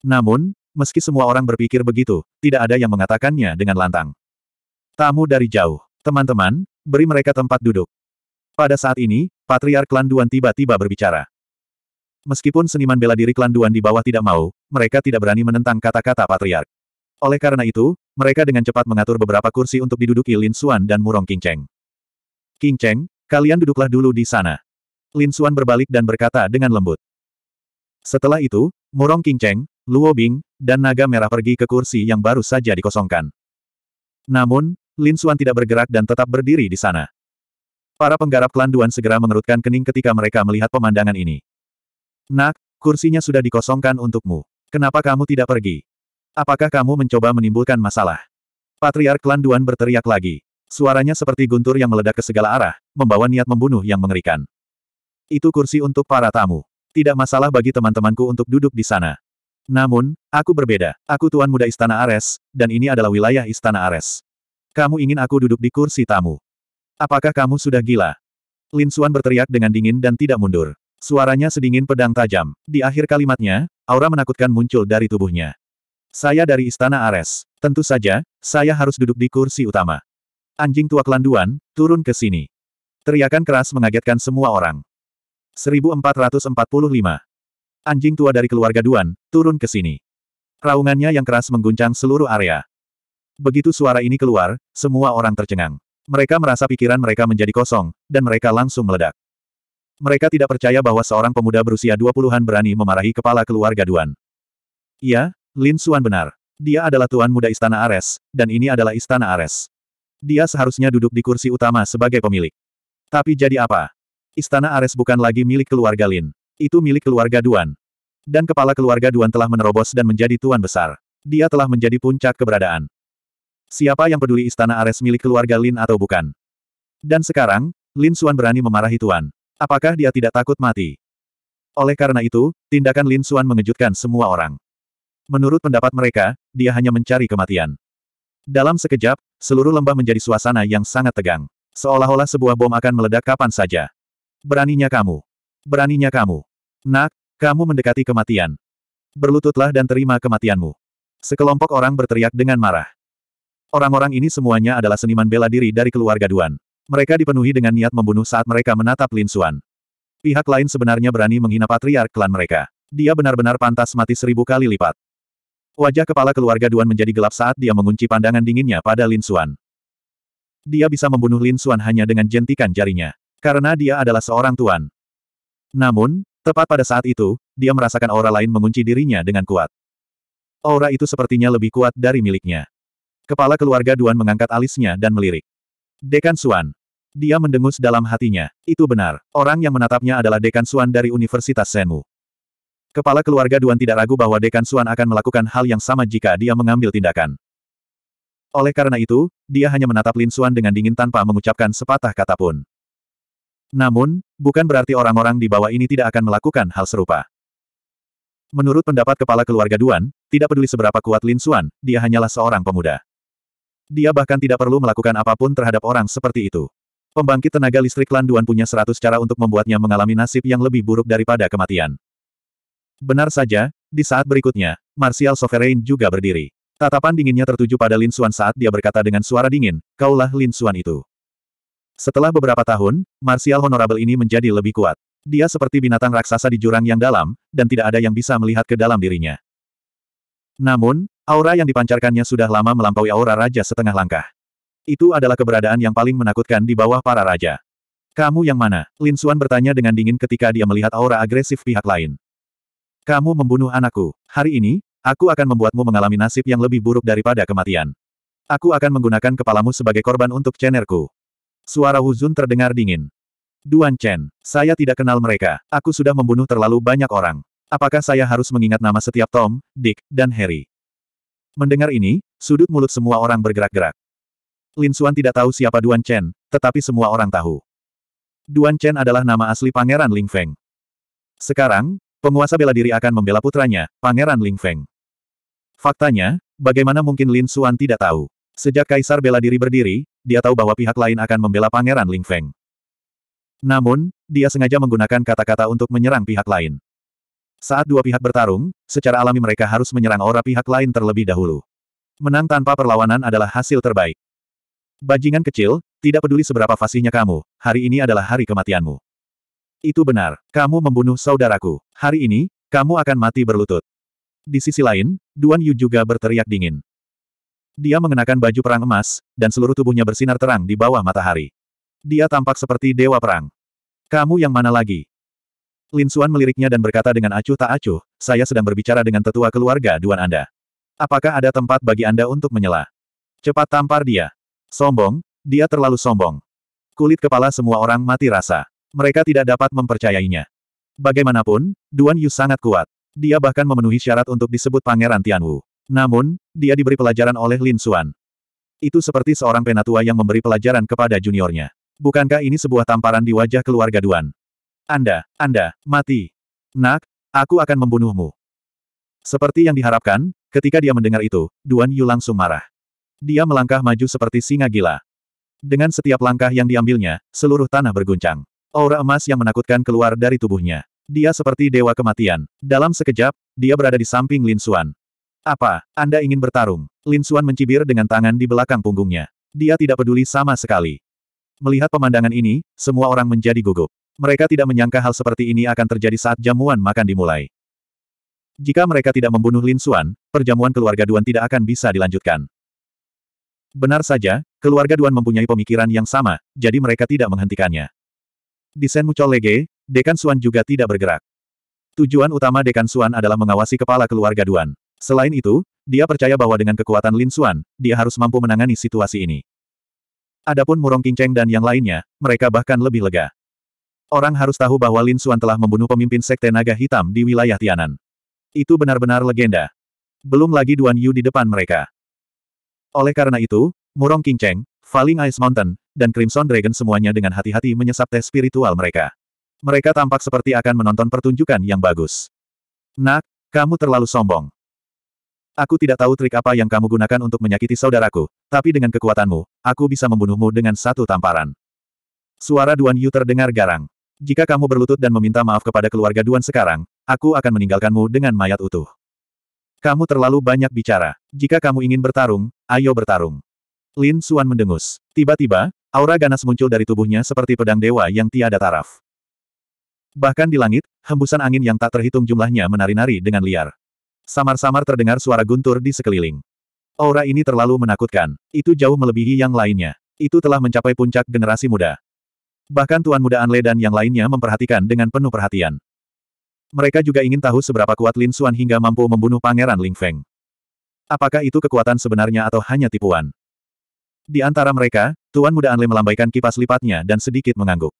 Namun, meski semua orang berpikir begitu, tidak ada yang mengatakannya dengan lantang. Tamu dari jauh. Teman-teman, beri mereka tempat duduk. Pada saat ini, Patriark Klan Duan tiba-tiba berbicara. Meskipun seniman bela diri Klan Duan di bawah tidak mau, mereka tidak berani menentang kata-kata Patriark. Oleh karena itu, mereka dengan cepat mengatur beberapa kursi untuk diduduki Lin Suan dan Murong King Cheng, kalian duduklah dulu di sana. Lin Suan berbalik dan berkata dengan lembut. Setelah itu, Murong Qingcheng, Luo Bing, dan Naga Merah pergi ke kursi yang baru saja dikosongkan. Namun, Lin Xuan tidak bergerak dan tetap berdiri di sana. Para penggarap klan Duan segera mengerutkan kening ketika mereka melihat pemandangan ini. Nak, kursinya sudah dikosongkan untukmu. Kenapa kamu tidak pergi? Apakah kamu mencoba menimbulkan masalah? Patriark klan Duan berteriak lagi. Suaranya seperti guntur yang meledak ke segala arah, membawa niat membunuh yang mengerikan. Itu kursi untuk para tamu. Tidak masalah bagi teman-temanku untuk duduk di sana. Namun, aku berbeda. Aku tuan muda Istana Ares, dan ini adalah wilayah Istana Ares. Kamu ingin aku duduk di kursi tamu. Apakah kamu sudah gila? Lin Xuan berteriak dengan dingin dan tidak mundur. Suaranya sedingin pedang tajam. Di akhir kalimatnya, aura menakutkan muncul dari tubuhnya. Saya dari Istana Ares. Tentu saja, saya harus duduk di kursi utama. Anjing tua kelanduan, turun ke sini. Teriakan keras mengagetkan semua orang. 1445. Anjing tua dari keluarga Duan, turun ke sini. Raungannya yang keras mengguncang seluruh area. Begitu suara ini keluar, semua orang tercengang. Mereka merasa pikiran mereka menjadi kosong, dan mereka langsung meledak. Mereka tidak percaya bahwa seorang pemuda berusia 20-an berani memarahi kepala keluarga Duan. Iya, Lin Suan benar. Dia adalah tuan muda Istana Ares, dan ini adalah Istana Ares. Dia seharusnya duduk di kursi utama sebagai pemilik. Tapi jadi apa? Istana Ares bukan lagi milik keluarga Lin. Itu milik keluarga Duan. Dan kepala keluarga Duan telah menerobos dan menjadi tuan besar. Dia telah menjadi puncak keberadaan. Siapa yang peduli istana Ares milik keluarga Lin atau bukan? Dan sekarang, Lin Xuan berani memarahi Tuan. Apakah dia tidak takut mati? Oleh karena itu, tindakan Lin Xuan mengejutkan semua orang. Menurut pendapat mereka, dia hanya mencari kematian. Dalam sekejap, seluruh lembah menjadi suasana yang sangat tegang. Seolah-olah sebuah bom akan meledak kapan saja. Beraninya kamu. Beraninya kamu. Nak, kamu mendekati kematian. Berlututlah dan terima kematianmu. Sekelompok orang berteriak dengan marah. Orang-orang ini semuanya adalah seniman bela diri dari keluarga Duan. Mereka dipenuhi dengan niat membunuh saat mereka menatap Lin Xuan. Pihak lain sebenarnya berani menghina patriark klan mereka. Dia benar-benar pantas mati seribu kali lipat. Wajah kepala keluarga Duan menjadi gelap saat dia mengunci pandangan dinginnya pada Lin Xuan. Dia bisa membunuh Lin Xuan hanya dengan jentikan jarinya. Karena dia adalah seorang tuan. Namun, tepat pada saat itu, dia merasakan aura lain mengunci dirinya dengan kuat. Aura itu sepertinya lebih kuat dari miliknya. Kepala keluarga Duan mengangkat alisnya dan melirik. Dekan Suan. Dia mendengus dalam hatinya. Itu benar. Orang yang menatapnya adalah Dekan Suan dari Universitas Senmu. Kepala keluarga Duan tidak ragu bahwa Dekan Suan akan melakukan hal yang sama jika dia mengambil tindakan. Oleh karena itu, dia hanya menatap Lin Suan dengan dingin tanpa mengucapkan sepatah kata pun. Namun, bukan berarti orang-orang di bawah ini tidak akan melakukan hal serupa. Menurut pendapat kepala keluarga Duan, tidak peduli seberapa kuat Lin Xuan, dia hanyalah seorang pemuda. Dia bahkan tidak perlu melakukan apapun terhadap orang seperti itu. Pembangkit tenaga listrik Lan Duan punya seratus cara untuk membuatnya mengalami nasib yang lebih buruk daripada kematian. Benar saja, di saat berikutnya, Martial Sovereign juga berdiri. Tatapan dinginnya tertuju pada Lin Xuan saat dia berkata dengan suara dingin, kaulah Lin Xuan itu. Setelah beberapa tahun, Martial Honorable ini menjadi lebih kuat. Dia seperti binatang raksasa di jurang yang dalam, dan tidak ada yang bisa melihat ke dalam dirinya. Namun, aura yang dipancarkannya sudah lama melampaui aura raja setengah langkah. Itu adalah keberadaan yang paling menakutkan di bawah para raja. Kamu yang mana? Lin Xuan bertanya dengan dingin ketika dia melihat aura agresif pihak lain. Kamu membunuh anakku. Hari ini, aku akan membuatmu mengalami nasib yang lebih buruk daripada kematian. Aku akan menggunakan kepalamu sebagai korban untuk cenerku. Suara Huzun terdengar dingin. Duan Chen, saya tidak kenal mereka. Aku sudah membunuh terlalu banyak orang. Apakah saya harus mengingat nama setiap Tom, Dick, dan Harry? Mendengar ini, sudut mulut semua orang bergerak-gerak. Lin Xuan tidak tahu siapa Duan Chen, tetapi semua orang tahu. Duan Chen adalah nama asli Pangeran Ling Feng. Sekarang, penguasa bela diri akan membela putranya, Pangeran Ling Feng. Faktanya, bagaimana mungkin Lin Xuan tidak tahu? Sejak Kaisar bela diri berdiri, dia tahu bahwa pihak lain akan membela Pangeran Ling Feng. Namun, dia sengaja menggunakan kata-kata untuk menyerang pihak lain. Saat dua pihak bertarung, secara alami mereka harus menyerang aura pihak lain terlebih dahulu. Menang tanpa perlawanan adalah hasil terbaik. Bajingan kecil, tidak peduli seberapa fasihnya kamu, hari ini adalah hari kematianmu. Itu benar, kamu membunuh saudaraku. Hari ini, kamu akan mati berlutut. Di sisi lain, Duan Yu juga berteriak dingin. Dia mengenakan baju perang emas, dan seluruh tubuhnya bersinar terang di bawah matahari. Dia tampak seperti dewa perang. Kamu yang mana lagi? Lin Xuan meliriknya dan berkata dengan acuh tak acuh, saya sedang berbicara dengan tetua keluarga Duan Anda. Apakah ada tempat bagi Anda untuk menyela? Cepat tampar dia. Sombong, dia terlalu sombong. Kulit kepala semua orang mati rasa. Mereka tidak dapat mempercayainya. Bagaimanapun, Duan Yu sangat kuat. Dia bahkan memenuhi syarat untuk disebut Pangeran Tianwu. Namun, dia diberi pelajaran oleh Lin Xuan. Itu seperti seorang penatua yang memberi pelajaran kepada juniornya. Bukankah ini sebuah tamparan di wajah keluarga Duan? Anda, Anda, mati. Nak, aku akan membunuhmu. Seperti yang diharapkan, ketika dia mendengar itu, Duan Yu langsung marah. Dia melangkah maju seperti singa gila. Dengan setiap langkah yang diambilnya, seluruh tanah berguncang. Aura emas yang menakutkan keluar dari tubuhnya. Dia seperti dewa kematian. Dalam sekejap, dia berada di samping Lin Xuan. Apa, Anda ingin bertarung? Lin Xuan mencibir dengan tangan di belakang punggungnya. Dia tidak peduli sama sekali. Melihat pemandangan ini, semua orang menjadi gugup. Mereka tidak menyangka hal seperti ini akan terjadi saat jamuan makan dimulai. Jika mereka tidak membunuh Lin Xuan, perjamuan keluarga Duan tidak akan bisa dilanjutkan. Benar saja, keluarga Duan mempunyai pemikiran yang sama, jadi mereka tidak menghentikannya. Di Sen Mucol Lege, Dekan Xuan juga tidak bergerak. Tujuan utama Dekan Xuan adalah mengawasi kepala keluarga Duan. Selain itu, dia percaya bahwa dengan kekuatan Lin Xuan, dia harus mampu menangani situasi ini. Adapun Murong Qingcheng dan yang lainnya, mereka bahkan lebih lega. Orang harus tahu bahwa Lin Xuan telah membunuh pemimpin Sekte Naga Hitam di wilayah Tianan. Itu benar-benar legenda. Belum lagi Duan Yu di depan mereka. Oleh karena itu, Murong Qingcheng, Falling Ice Mountain, dan Crimson Dragon semuanya dengan hati-hati menyesap tes spiritual mereka. Mereka tampak seperti akan menonton pertunjukan yang bagus. Nak, kamu terlalu sombong. Aku tidak tahu trik apa yang kamu gunakan untuk menyakiti saudaraku, tapi dengan kekuatanmu, aku bisa membunuhmu dengan satu tamparan. Suara Duan Yu terdengar garang. Jika kamu berlutut dan meminta maaf kepada keluarga Duan sekarang, aku akan meninggalkanmu dengan mayat utuh. Kamu terlalu banyak bicara. Jika kamu ingin bertarung, ayo bertarung. Lin Suan mendengus. Tiba-tiba, aura ganas muncul dari tubuhnya seperti pedang dewa yang tiada taraf. Bahkan di langit, hembusan angin yang tak terhitung jumlahnya menari-nari dengan liar. Samar-samar terdengar suara guntur di sekeliling. Aura ini terlalu menakutkan. Itu jauh melebihi yang lainnya. Itu telah mencapai puncak generasi muda. Bahkan Tuan Muda Anle dan yang lainnya memperhatikan dengan penuh perhatian. Mereka juga ingin tahu seberapa kuat Lin Xuan hingga mampu membunuh Pangeran Ling Feng. Apakah itu kekuatan sebenarnya atau hanya tipuan? Di antara mereka, Tuan Muda Anle melambaikan kipas lipatnya dan sedikit mengangguk.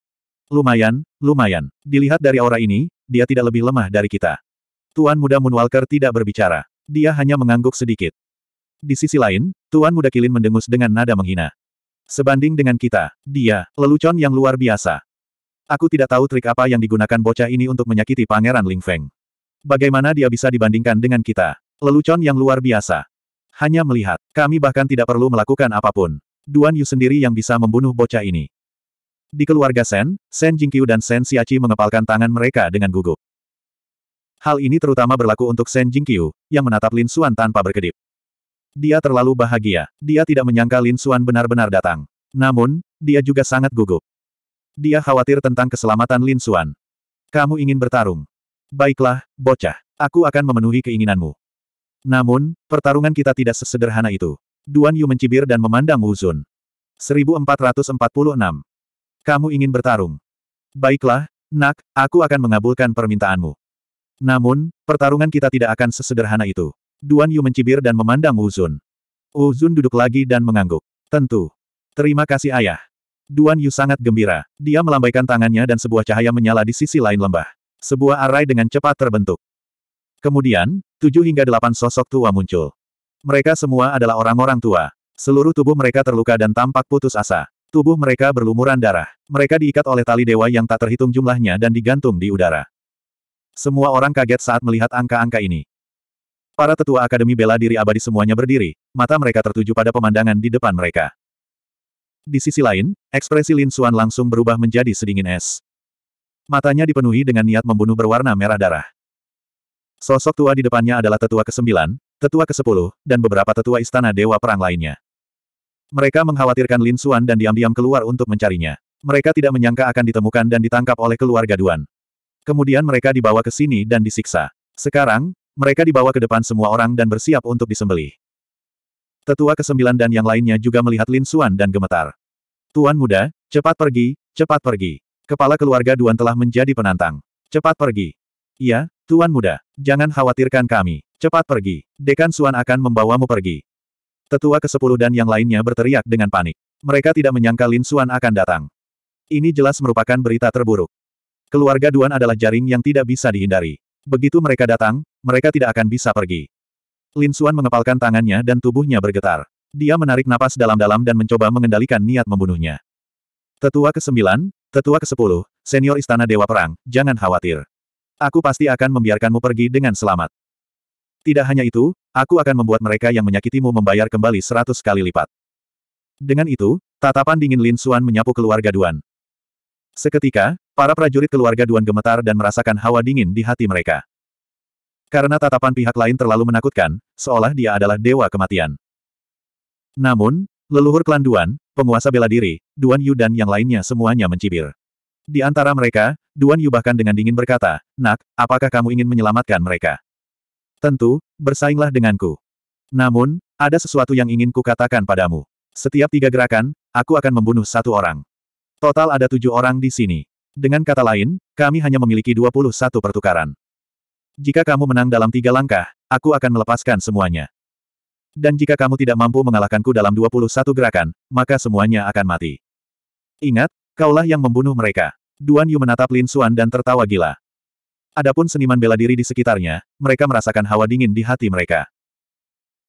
Lumayan, lumayan. Dilihat dari aura ini, dia tidak lebih lemah dari kita. Tuan Muda Moonwalker tidak berbicara. Dia hanya mengangguk sedikit. Di sisi lain, Tuan Muda Kilin mendengus dengan nada menghina. Sebanding dengan kita, dia, lelucon yang luar biasa. Aku tidak tahu trik apa yang digunakan bocah ini untuk menyakiti Pangeran Ling Feng. Bagaimana dia bisa dibandingkan dengan kita? Lelucon yang luar biasa. Hanya melihat, kami bahkan tidak perlu melakukan apapun. Duan Yu sendiri yang bisa membunuh bocah ini. Di keluarga Sen, Sen Jingqiu dan Sen Siaci mengepalkan tangan mereka dengan gugup. Hal ini terutama berlaku untuk Shen Jingqiu, yang menatap Lin Xuan tanpa berkedip. Dia terlalu bahagia. Dia tidak menyangka Lin Xuan benar-benar datang. Namun, dia juga sangat gugup. Dia khawatir tentang keselamatan Lin Xuan. Kamu ingin bertarung? Baiklah, bocah. Aku akan memenuhi keinginanmu. Namun, pertarungan kita tidak sesederhana itu. Duan Yu mencibir dan memandang Wu Zun. 1446. Kamu ingin bertarung? Baiklah, nak, aku akan mengabulkan permintaanmu. Namun, pertarungan kita tidak akan sesederhana itu. Duan Yu mencibir dan memandang Wuzun. Wuzun duduk lagi dan mengangguk. Tentu. Terima kasih ayah. Duan Yu sangat gembira. Dia melambaikan tangannya dan sebuah cahaya menyala di sisi lain lembah. Sebuah arai dengan cepat terbentuk. Kemudian, tujuh hingga delapan sosok tua muncul. Mereka semua adalah orang-orang tua. Seluruh tubuh mereka terluka dan tampak putus asa. Tubuh mereka berlumuran darah. Mereka diikat oleh tali dewa yang tak terhitung jumlahnya dan digantung di udara. Semua orang kaget saat melihat angka-angka ini. Para tetua Akademi Bela Diri Abadi semuanya berdiri, mata mereka tertuju pada pemandangan di depan mereka. Di sisi lain, ekspresi Lin Suan langsung berubah menjadi sedingin es. Matanya dipenuhi dengan niat membunuh berwarna merah darah. Sosok tua di depannya adalah tetua ke-9, tetua ke-10, dan beberapa tetua istana dewa perang lainnya. Mereka mengkhawatirkan Lin Suan dan diam-diam keluar untuk mencarinya. Mereka tidak menyangka akan ditemukan dan ditangkap oleh keluarga Duan. Kemudian mereka dibawa ke sini dan disiksa. Sekarang, mereka dibawa ke depan semua orang dan bersiap untuk disembelih. Tetua kesembilan dan yang lainnya juga melihat Lin Suan dan gemetar. Tuan muda, cepat pergi, cepat pergi. Kepala keluarga Duan telah menjadi penantang. Cepat pergi. Iya, Tuan muda, jangan khawatirkan kami. Cepat pergi. Dekan Suan akan membawamu pergi. Tetua kesepuluh dan yang lainnya berteriak dengan panik. Mereka tidak menyangka Lin Suan akan datang. Ini jelas merupakan berita terburuk. Keluarga Duan adalah jaring yang tidak bisa dihindari. Begitu mereka datang, mereka tidak akan bisa pergi. Lin Suan mengepalkan tangannya dan tubuhnya bergetar. Dia menarik napas dalam-dalam dan mencoba mengendalikan niat membunuhnya. Tetua ke-9, Tetua ke-10, senior Istana Dewa Perang, jangan khawatir. Aku pasti akan membiarkanmu pergi dengan selamat. Tidak hanya itu, aku akan membuat mereka yang menyakitimu membayar kembali seratus kali lipat. Dengan itu, tatapan dingin Lin Suan menyapu keluarga Duan. Seketika, Para prajurit keluarga Duan gemetar dan merasakan hawa dingin di hati mereka. Karena tatapan pihak lain terlalu menakutkan, seolah dia adalah dewa kematian. Namun, leluhur klan Duan, penguasa bela diri, Duan Yu dan yang lainnya semuanya mencibir. Di antara mereka, Duan Yu bahkan dengan dingin berkata, Nak, apakah kamu ingin menyelamatkan mereka? Tentu, bersainglah denganku. Namun, ada sesuatu yang ingin kukatakan padamu. Setiap tiga gerakan, aku akan membunuh satu orang. Total ada tujuh orang di sini. Dengan kata lain, kami hanya memiliki 21 pertukaran. Jika kamu menang dalam tiga langkah, aku akan melepaskan semuanya. Dan jika kamu tidak mampu mengalahkanku dalam 21 gerakan, maka semuanya akan mati. Ingat, kaulah yang membunuh mereka. Duan Yu menatap Lin Xuan dan tertawa gila. Adapun seniman bela diri di sekitarnya, mereka merasakan hawa dingin di hati mereka.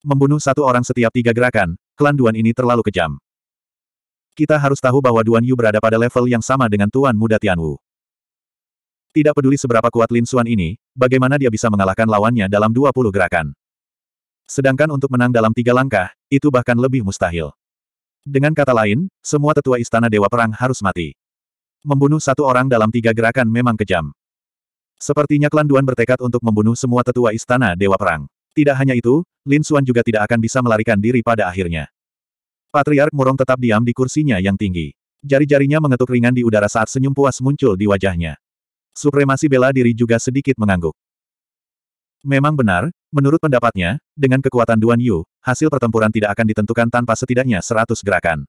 Membunuh satu orang setiap tiga gerakan, klan Duan ini terlalu kejam. Kita harus tahu bahwa Duan Yu berada pada level yang sama dengan Tuan Muda Tianwu. Tidak peduli seberapa kuat Lin Xuan ini, bagaimana dia bisa mengalahkan lawannya dalam 20 gerakan. Sedangkan untuk menang dalam tiga langkah, itu bahkan lebih mustahil. Dengan kata lain, semua tetua istana Dewa Perang harus mati. Membunuh satu orang dalam tiga gerakan memang kejam. Sepertinya klan Duan bertekad untuk membunuh semua tetua istana Dewa Perang. Tidak hanya itu, Lin Xuan juga tidak akan bisa melarikan diri pada akhirnya. Patriark Murong tetap diam di kursinya yang tinggi. Jari-jarinya mengetuk ringan di udara saat senyum puas muncul di wajahnya. Supremasi bela diri juga sedikit mengangguk. Memang benar, menurut pendapatnya, dengan kekuatan Duan Yu, hasil pertempuran tidak akan ditentukan tanpa setidaknya seratus gerakan.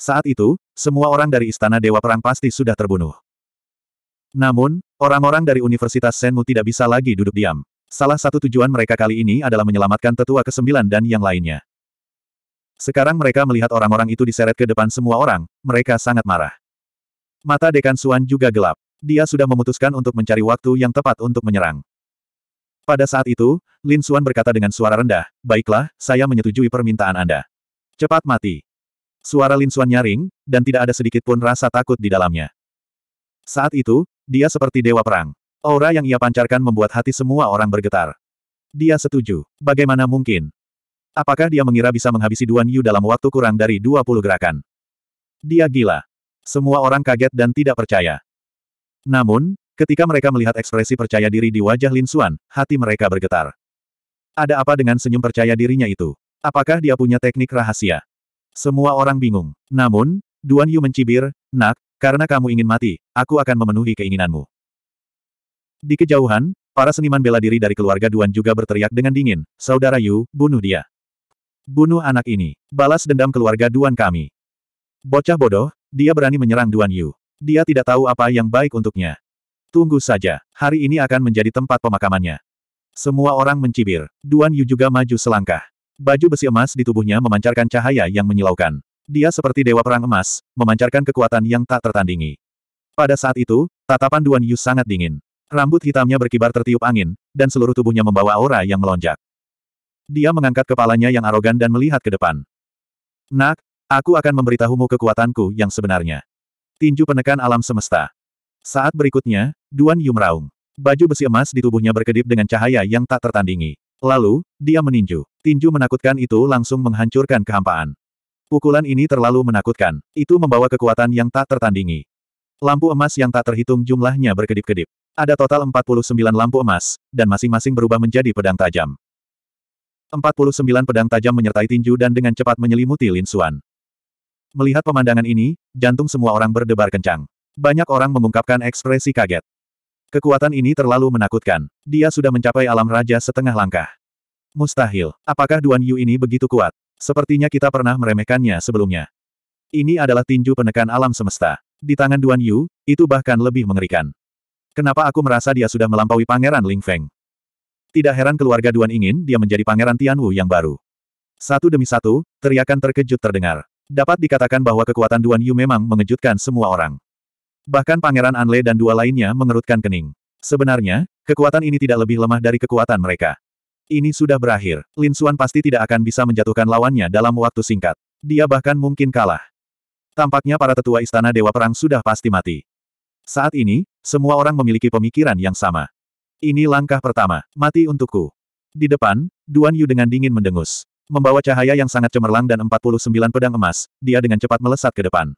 Saat itu, semua orang dari Istana Dewa Perang pasti sudah terbunuh. Namun, orang-orang dari Universitas Senmu tidak bisa lagi duduk diam. Salah satu tujuan mereka kali ini adalah menyelamatkan tetua ke-9 dan yang lainnya. Sekarang mereka melihat orang-orang itu diseret ke depan semua orang, mereka sangat marah. Mata Dekan Suan juga gelap. Dia sudah memutuskan untuk mencari waktu yang tepat untuk menyerang. Pada saat itu, Lin Suan berkata dengan suara rendah, Baiklah, saya menyetujui permintaan Anda. Cepat mati. Suara Lin Suan nyaring, dan tidak ada sedikit pun rasa takut di dalamnya. Saat itu, dia seperti dewa perang. Aura yang ia pancarkan membuat hati semua orang bergetar. Dia setuju. Bagaimana mungkin? Apakah dia mengira bisa menghabisi Duan Yu dalam waktu kurang dari 20 gerakan? Dia gila. Semua orang kaget dan tidak percaya. Namun, ketika mereka melihat ekspresi percaya diri di wajah Lin Xuan, hati mereka bergetar. Ada apa dengan senyum percaya dirinya itu? Apakah dia punya teknik rahasia? Semua orang bingung. Namun, Duan Yu mencibir, Nak, karena kamu ingin mati, aku akan memenuhi keinginanmu. Di kejauhan, para seniman bela diri dari keluarga Duan juga berteriak dengan dingin, Saudara Yu, bunuh dia. Bunuh anak ini. Balas dendam keluarga Duan kami. Bocah bodoh, dia berani menyerang Duan Yu. Dia tidak tahu apa yang baik untuknya. Tunggu saja, hari ini akan menjadi tempat pemakamannya. Semua orang mencibir. Duan Yu juga maju selangkah. Baju besi emas di tubuhnya memancarkan cahaya yang menyilaukan. Dia seperti dewa perang emas, memancarkan kekuatan yang tak tertandingi. Pada saat itu, tatapan Duan Yu sangat dingin. Rambut hitamnya berkibar tertiup angin, dan seluruh tubuhnya membawa aura yang melonjak. Dia mengangkat kepalanya yang arogan dan melihat ke depan. Nak, aku akan memberitahumu kekuatanku yang sebenarnya. Tinju penekan alam semesta. Saat berikutnya, Duan Yu meraung. Baju besi emas di tubuhnya berkedip dengan cahaya yang tak tertandingi. Lalu, dia meninju. Tinju menakutkan itu langsung menghancurkan kehampaan. Pukulan ini terlalu menakutkan. Itu membawa kekuatan yang tak tertandingi. Lampu emas yang tak terhitung jumlahnya berkedip-kedip. Ada total 49 lampu emas, dan masing-masing berubah menjadi pedang tajam. 49 pedang tajam menyertai tinju dan dengan cepat menyelimuti Lin Xuan. Melihat pemandangan ini, jantung semua orang berdebar kencang. Banyak orang mengungkapkan ekspresi kaget. Kekuatan ini terlalu menakutkan. Dia sudah mencapai alam raja setengah langkah. Mustahil. Apakah Duan Yu ini begitu kuat? Sepertinya kita pernah meremehkannya sebelumnya. Ini adalah tinju penekan alam semesta. Di tangan Duan Yu, itu bahkan lebih mengerikan. Kenapa aku merasa dia sudah melampaui Pangeran Ling Feng? Tidak heran keluarga Duan ingin dia menjadi pangeran Tianwu yang baru. Satu demi satu, teriakan terkejut terdengar. Dapat dikatakan bahwa kekuatan Duan Yu memang mengejutkan semua orang. Bahkan Pangeran Anle dan dua lainnya mengerutkan kening. Sebenarnya, kekuatan ini tidak lebih lemah dari kekuatan mereka. Ini sudah berakhir. Lin Xuan pasti tidak akan bisa menjatuhkan lawannya dalam waktu singkat. Dia bahkan mungkin kalah. Tampaknya para tetua istana Dewa Perang sudah pasti mati. Saat ini, semua orang memiliki pemikiran yang sama. Ini langkah pertama, mati untukku. Di depan, Duan Yu dengan dingin mendengus. Membawa cahaya yang sangat cemerlang dan 49 pedang emas, dia dengan cepat melesat ke depan.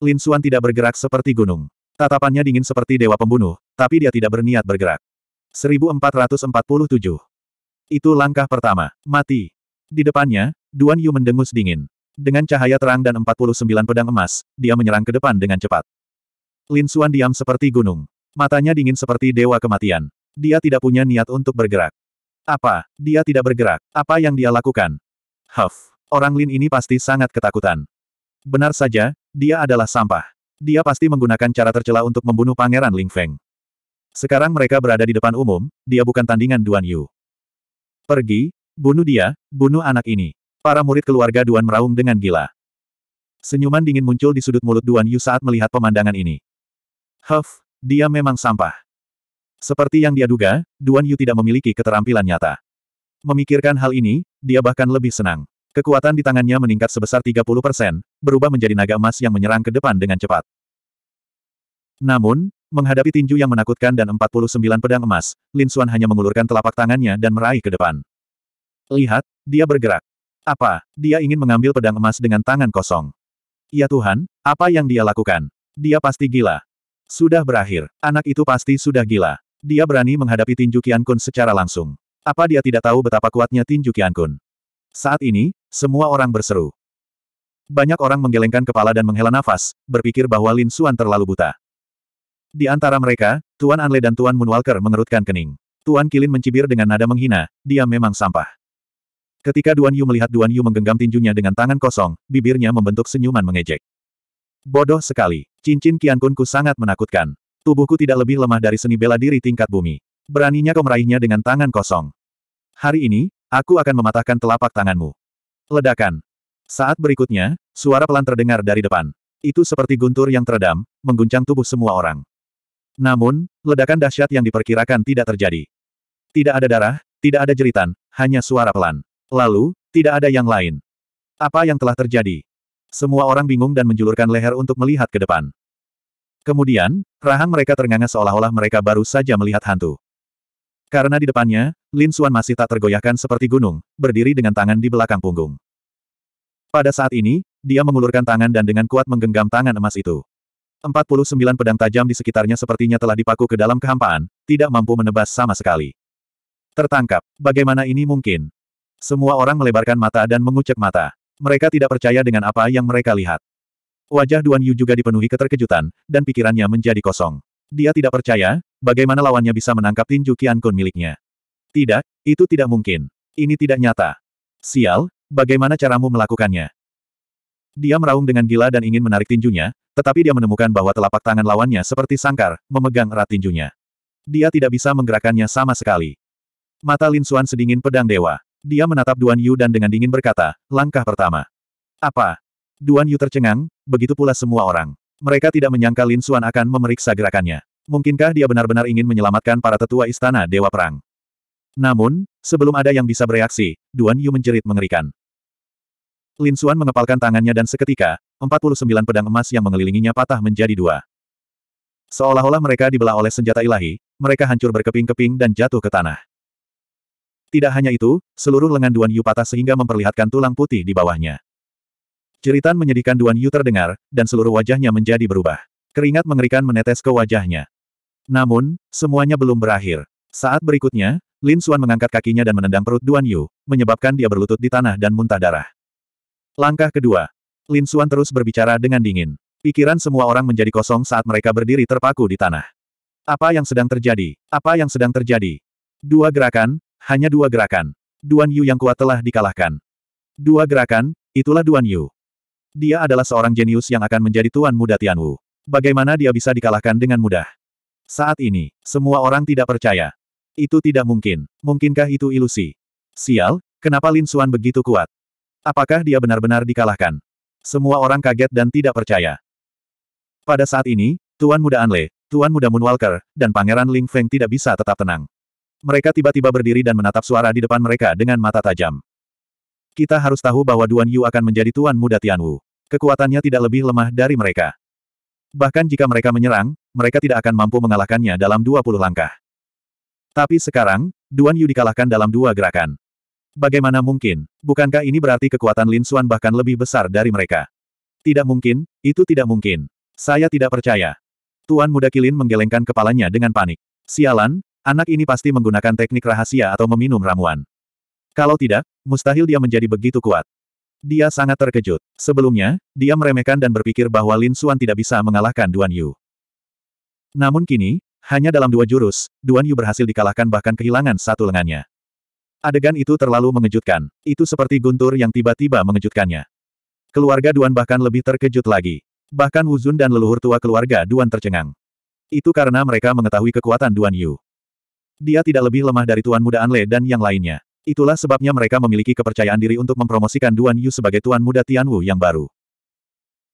Lin Xuan tidak bergerak seperti gunung. Tatapannya dingin seperti dewa pembunuh, tapi dia tidak berniat bergerak. 1447. Itu langkah pertama, mati. Di depannya, Duan Yu mendengus dingin. Dengan cahaya terang dan 49 pedang emas, dia menyerang ke depan dengan cepat. Lin Xuan diam seperti gunung. Matanya dingin seperti dewa kematian. Dia tidak punya niat untuk bergerak. Apa? Dia tidak bergerak. Apa yang dia lakukan? Huff. Orang Lin ini pasti sangat ketakutan. Benar saja, dia adalah sampah. Dia pasti menggunakan cara tercela untuk membunuh Pangeran Ling Feng. Sekarang mereka berada di depan umum, dia bukan tandingan Duan Yu. Pergi, bunuh dia, bunuh anak ini. Para murid keluarga Duan meraung dengan gila. Senyuman dingin muncul di sudut mulut Duan Yu saat melihat pemandangan ini. Huff, dia memang sampah. Seperti yang dia duga, Duan Yu tidak memiliki keterampilan nyata. Memikirkan hal ini, dia bahkan lebih senang. Kekuatan di tangannya meningkat sebesar 30%, berubah menjadi naga emas yang menyerang ke depan dengan cepat. Namun, menghadapi tinju yang menakutkan dan 49 pedang emas, Lin Xuan hanya mengulurkan telapak tangannya dan meraih ke depan. Lihat, dia bergerak. Apa, dia ingin mengambil pedang emas dengan tangan kosong. Ya Tuhan, apa yang dia lakukan? Dia pasti gila. Sudah berakhir, anak itu pasti sudah gila. Dia berani menghadapi tinju Kun secara langsung. Apa dia tidak tahu betapa kuatnya tinju Kun? Saat ini, semua orang berseru. Banyak orang menggelengkan kepala dan menghela nafas, berpikir bahwa Lin Xuan terlalu buta. Di antara mereka, Tuan Anle dan Tuan Moonwalker mengerutkan kening. Tuan Kilin mencibir dengan nada menghina, dia memang sampah. Ketika Duan Yu melihat Duan Yu menggenggam tinjunya dengan tangan kosong, bibirnya membentuk senyuman mengejek. Bodoh sekali. Cincin Kiankunku sangat menakutkan. Tubuhku tidak lebih lemah dari seni bela diri tingkat bumi. Beraninya kau meraihnya dengan tangan kosong. Hari ini, aku akan mematahkan telapak tanganmu. Ledakan. Saat berikutnya, suara pelan terdengar dari depan. Itu seperti guntur yang teredam, mengguncang tubuh semua orang. Namun, ledakan dahsyat yang diperkirakan tidak terjadi. Tidak ada darah, tidak ada jeritan, hanya suara pelan. Lalu, tidak ada yang lain. Apa yang telah terjadi? Semua orang bingung dan menjulurkan leher untuk melihat ke depan. Kemudian, rahang mereka ternganga seolah-olah mereka baru saja melihat hantu. Karena di depannya, Lin Xuan masih tak tergoyahkan seperti gunung, berdiri dengan tangan di belakang punggung. Pada saat ini, dia mengulurkan tangan dan dengan kuat menggenggam tangan emas itu. 49 pedang tajam di sekitarnya sepertinya telah dipaku ke dalam kehampaan, tidak mampu menebas sama sekali. Tertangkap, bagaimana ini mungkin? Semua orang melebarkan mata dan mengucek mata. Mereka tidak percaya dengan apa yang mereka lihat. Wajah Duan Yu juga dipenuhi keterkejutan, dan pikirannya menjadi kosong. Dia tidak percaya, bagaimana lawannya bisa menangkap tinju Qian Kun miliknya. Tidak, itu tidak mungkin. Ini tidak nyata. Sial, bagaimana caramu melakukannya? Dia meraung dengan gila dan ingin menarik tinjunya, tetapi dia menemukan bahwa telapak tangan lawannya seperti sangkar, memegang erat tinjunya. Dia tidak bisa menggerakkannya sama sekali. Mata Lin Xuan sedingin pedang dewa. Dia menatap Duan Yu dan dengan dingin berkata, langkah pertama. Apa? Duan Yu tercengang, begitu pula semua orang. Mereka tidak menyangka Lin Xuan akan memeriksa gerakannya. Mungkinkah dia benar-benar ingin menyelamatkan para tetua istana Dewa Perang? Namun, sebelum ada yang bisa bereaksi, Duan Yu menjerit mengerikan. Lin Xuan mengepalkan tangannya dan seketika, 49 pedang emas yang mengelilinginya patah menjadi dua. Seolah-olah mereka dibelah oleh senjata ilahi, mereka hancur berkeping-keping dan jatuh ke tanah. Tidak hanya itu, seluruh lengan Duan Yu patah sehingga memperlihatkan tulang putih di bawahnya. Ceritan menyedihkan Duan Yu terdengar, dan seluruh wajahnya menjadi berubah. Keringat mengerikan menetes ke wajahnya. Namun, semuanya belum berakhir. Saat berikutnya, Lin Xuan mengangkat kakinya dan menendang perut Duan Yu, menyebabkan dia berlutut di tanah dan muntah darah. Langkah kedua. Lin Xuan terus berbicara dengan dingin. Pikiran semua orang menjadi kosong saat mereka berdiri terpaku di tanah. Apa yang sedang terjadi? Apa yang sedang terjadi? Dua gerakan, hanya dua gerakan. Duan Yu yang kuat telah dikalahkan. Dua gerakan, itulah Duan Yu. Dia adalah seorang jenius yang akan menjadi tuan muda Tianwu. Bagaimana dia bisa dikalahkan dengan mudah? Saat ini, semua orang tidak percaya. Itu tidak mungkin. Mungkinkah itu ilusi? Sial, kenapa Lin Xuan begitu kuat? Apakah dia benar-benar dikalahkan? Semua orang kaget dan tidak percaya. Pada saat ini, Tuan Muda Anle, Tuan Muda Moonwalker, dan Pangeran Ling Feng tidak bisa tetap tenang. Mereka tiba-tiba berdiri dan menatap suara di depan mereka dengan mata tajam. Kita harus tahu bahwa Duan Yu akan menjadi tuan muda Tianwu. Kekuatannya tidak lebih lemah dari mereka. Bahkan jika mereka menyerang, mereka tidak akan mampu mengalahkannya dalam 20 langkah. Tapi sekarang, Duan Yu dikalahkan dalam dua gerakan. Bagaimana mungkin? Bukankah ini berarti kekuatan Lin Xuan bahkan lebih besar dari mereka? Tidak mungkin, itu tidak mungkin. Saya tidak percaya. Tuan muda Kilin menggelengkan kepalanya dengan panik. Sialan, Anak ini pasti menggunakan teknik rahasia atau meminum ramuan. Kalau tidak, mustahil dia menjadi begitu kuat. Dia sangat terkejut. Sebelumnya, dia meremehkan dan berpikir bahwa Lin Suan tidak bisa mengalahkan Duan Yu. Namun kini, hanya dalam dua jurus, Duan Yu berhasil dikalahkan bahkan kehilangan satu lengannya. Adegan itu terlalu mengejutkan. Itu seperti guntur yang tiba-tiba mengejutkannya. Keluarga Duan bahkan lebih terkejut lagi. Bahkan Wuzun dan leluhur tua keluarga Duan tercengang. Itu karena mereka mengetahui kekuatan Duan Yu. Dia tidak lebih lemah dari Tuan Muda Anle dan yang lainnya. Itulah sebabnya mereka memiliki kepercayaan diri untuk mempromosikan Duan Yu sebagai Tuan Muda Tianwu yang baru.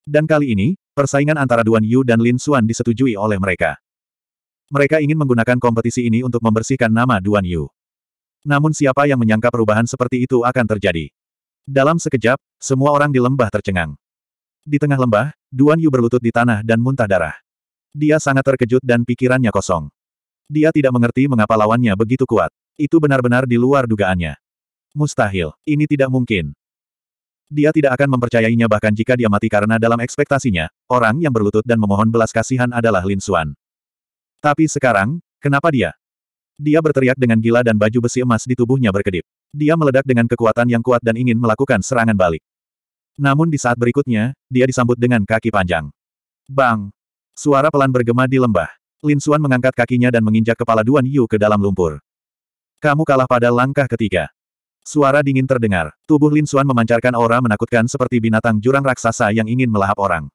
Dan kali ini, persaingan antara Duan Yu dan Lin Xuan disetujui oleh mereka. Mereka ingin menggunakan kompetisi ini untuk membersihkan nama Duan Yu. Namun siapa yang menyangka perubahan seperti itu akan terjadi? Dalam sekejap, semua orang di lembah tercengang. Di tengah lembah, Duan Yu berlutut di tanah dan muntah darah. Dia sangat terkejut dan pikirannya kosong. Dia tidak mengerti mengapa lawannya begitu kuat. Itu benar-benar di luar dugaannya. Mustahil, ini tidak mungkin. Dia tidak akan mempercayainya bahkan jika dia mati karena dalam ekspektasinya, orang yang berlutut dan memohon belas kasihan adalah Lin Xuan. Tapi sekarang, kenapa dia? Dia berteriak dengan gila dan baju besi emas di tubuhnya berkedip. Dia meledak dengan kekuatan yang kuat dan ingin melakukan serangan balik. Namun di saat berikutnya, dia disambut dengan kaki panjang. Bang! Suara pelan bergema di lembah. Lin Suan mengangkat kakinya dan menginjak kepala Duan Yu ke dalam lumpur. Kamu kalah pada langkah ketiga. Suara dingin terdengar. Tubuh Lin Suan memancarkan aura menakutkan seperti binatang jurang raksasa yang ingin melahap orang.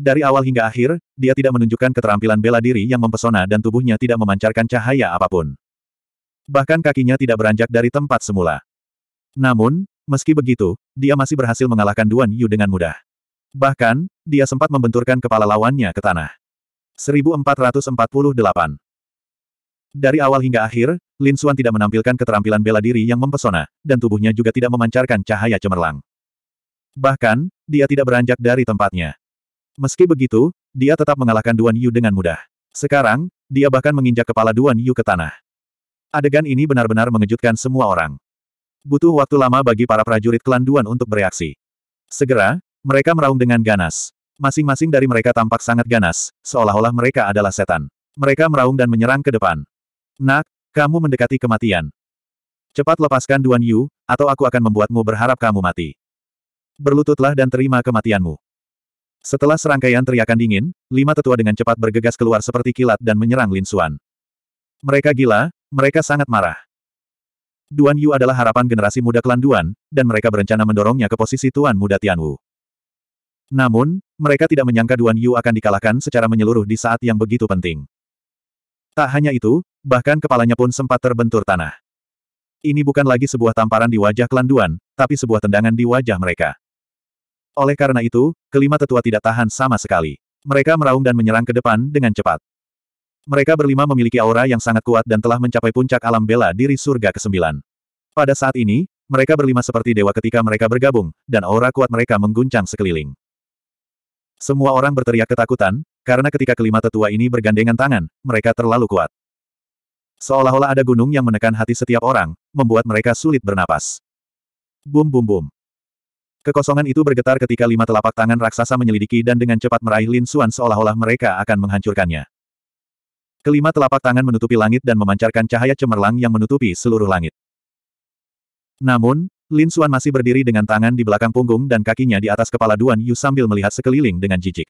Dari awal hingga akhir, dia tidak menunjukkan keterampilan bela diri yang mempesona dan tubuhnya tidak memancarkan cahaya apapun. Bahkan kakinya tidak beranjak dari tempat semula. Namun, meski begitu, dia masih berhasil mengalahkan Duan Yu dengan mudah. Bahkan, dia sempat membenturkan kepala lawannya ke tanah. 1448. Dari awal hingga akhir, Lin Xuan tidak menampilkan keterampilan bela diri yang mempesona, dan tubuhnya juga tidak memancarkan cahaya cemerlang. Bahkan, dia tidak beranjak dari tempatnya. Meski begitu, dia tetap mengalahkan Duan Yu dengan mudah. Sekarang, dia bahkan menginjak kepala Duan Yu ke tanah. Adegan ini benar-benar mengejutkan semua orang. Butuh waktu lama bagi para prajurit klan Duan untuk bereaksi. Segera, mereka meraung dengan ganas. Masing-masing dari mereka tampak sangat ganas, seolah-olah mereka adalah setan. Mereka meraung dan menyerang ke depan. Nak, kamu mendekati kematian. Cepat lepaskan Duan Yu, atau aku akan membuatmu berharap kamu mati. Berlututlah dan terima kematianmu. Setelah serangkaian teriakan dingin, lima tetua dengan cepat bergegas keluar seperti kilat dan menyerang Lin Xuan. Mereka gila, mereka sangat marah. Duan Yu adalah harapan generasi muda klan Duan, dan mereka berencana mendorongnya ke posisi Tuan Muda Tianwu. Namun, mereka tidak menyangka Duan Yu akan dikalahkan secara menyeluruh di saat yang begitu penting. Tak hanya itu, bahkan kepalanya pun sempat terbentur tanah. Ini bukan lagi sebuah tamparan di wajah klan Duan, tapi sebuah tendangan di wajah mereka. Oleh karena itu, kelima tetua tidak tahan sama sekali. Mereka meraung dan menyerang ke depan dengan cepat. Mereka berlima memiliki aura yang sangat kuat dan telah mencapai puncak alam bela diri surga ke-9. Pada saat ini, mereka berlima seperti dewa ketika mereka bergabung, dan aura kuat mereka mengguncang sekeliling. Semua orang berteriak ketakutan, karena ketika kelima tetua ini bergandengan tangan, mereka terlalu kuat. Seolah-olah ada gunung yang menekan hati setiap orang, membuat mereka sulit bernapas. Bum bum bum. Kekosongan itu bergetar ketika lima telapak tangan raksasa menyelidiki dan dengan cepat meraih Lin Xuan seolah-olah mereka akan menghancurkannya. Kelima telapak tangan menutupi langit dan memancarkan cahaya cemerlang yang menutupi seluruh langit. Namun, Lin Xuan masih berdiri dengan tangan di belakang punggung dan kakinya di atas kepala Duan Yu sambil melihat sekeliling dengan jijik.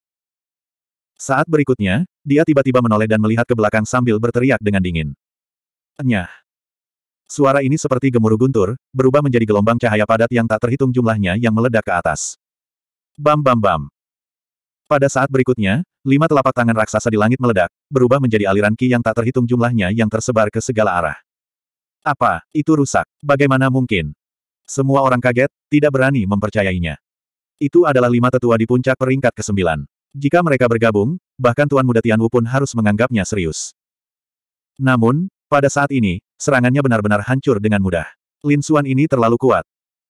Saat berikutnya, dia tiba-tiba menoleh dan melihat ke belakang sambil berteriak dengan dingin. Nyah. Suara ini seperti gemuruh guntur, berubah menjadi gelombang cahaya padat yang tak terhitung jumlahnya yang meledak ke atas. Bam bam bam. Pada saat berikutnya, lima telapak tangan raksasa di langit meledak, berubah menjadi aliran ki yang tak terhitung jumlahnya yang tersebar ke segala arah. Apa, itu rusak? Bagaimana mungkin? Semua orang kaget, tidak berani mempercayainya. Itu adalah lima tetua di puncak peringkat ke-9. Jika mereka bergabung, bahkan Tuan Muda Tianwu pun harus menganggapnya serius. Namun, pada saat ini, serangannya benar-benar hancur dengan mudah. Lin Xuan ini terlalu kuat.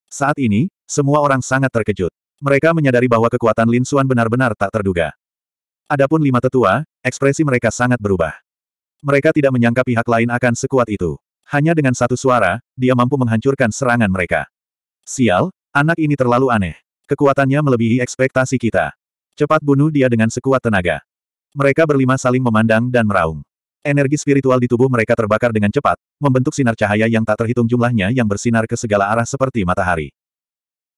Saat ini, semua orang sangat terkejut. Mereka menyadari bahwa kekuatan Lin Xuan benar-benar tak terduga. Adapun lima tetua, ekspresi mereka sangat berubah. Mereka tidak menyangka pihak lain akan sekuat itu. Hanya dengan satu suara, dia mampu menghancurkan serangan mereka. Sial, anak ini terlalu aneh. Kekuatannya melebihi ekspektasi kita. Cepat bunuh dia dengan sekuat tenaga. Mereka berlima saling memandang dan meraung. Energi spiritual di tubuh mereka terbakar dengan cepat, membentuk sinar cahaya yang tak terhitung jumlahnya yang bersinar ke segala arah seperti matahari.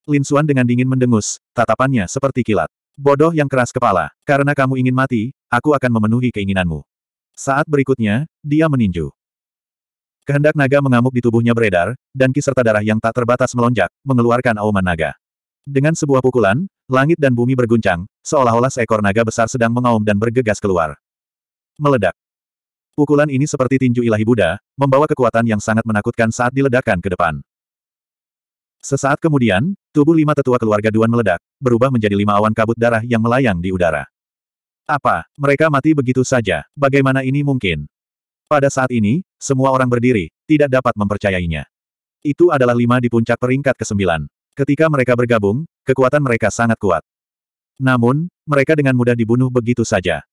Lin Xuan dengan dingin mendengus, tatapannya seperti kilat. Bodoh yang keras kepala, karena kamu ingin mati, aku akan memenuhi keinginanmu. Saat berikutnya, dia meninju. Kehendak naga mengamuk di tubuhnya beredar, dan ki serta darah yang tak terbatas melonjak, mengeluarkan auman naga. Dengan sebuah pukulan, langit dan bumi berguncang, seolah-olah seekor naga besar sedang mengaum dan bergegas keluar. Meledak. Pukulan ini seperti tinju ilahi Buddha, membawa kekuatan yang sangat menakutkan saat diledakkan ke depan. Sesaat kemudian, tubuh lima tetua keluarga Duan meledak, berubah menjadi lima awan kabut darah yang melayang di udara. Apa, mereka mati begitu saja, bagaimana ini mungkin? Pada saat ini, semua orang berdiri, tidak dapat mempercayainya. Itu adalah lima di puncak peringkat kesembilan. Ketika mereka bergabung, kekuatan mereka sangat kuat. Namun, mereka dengan mudah dibunuh begitu saja.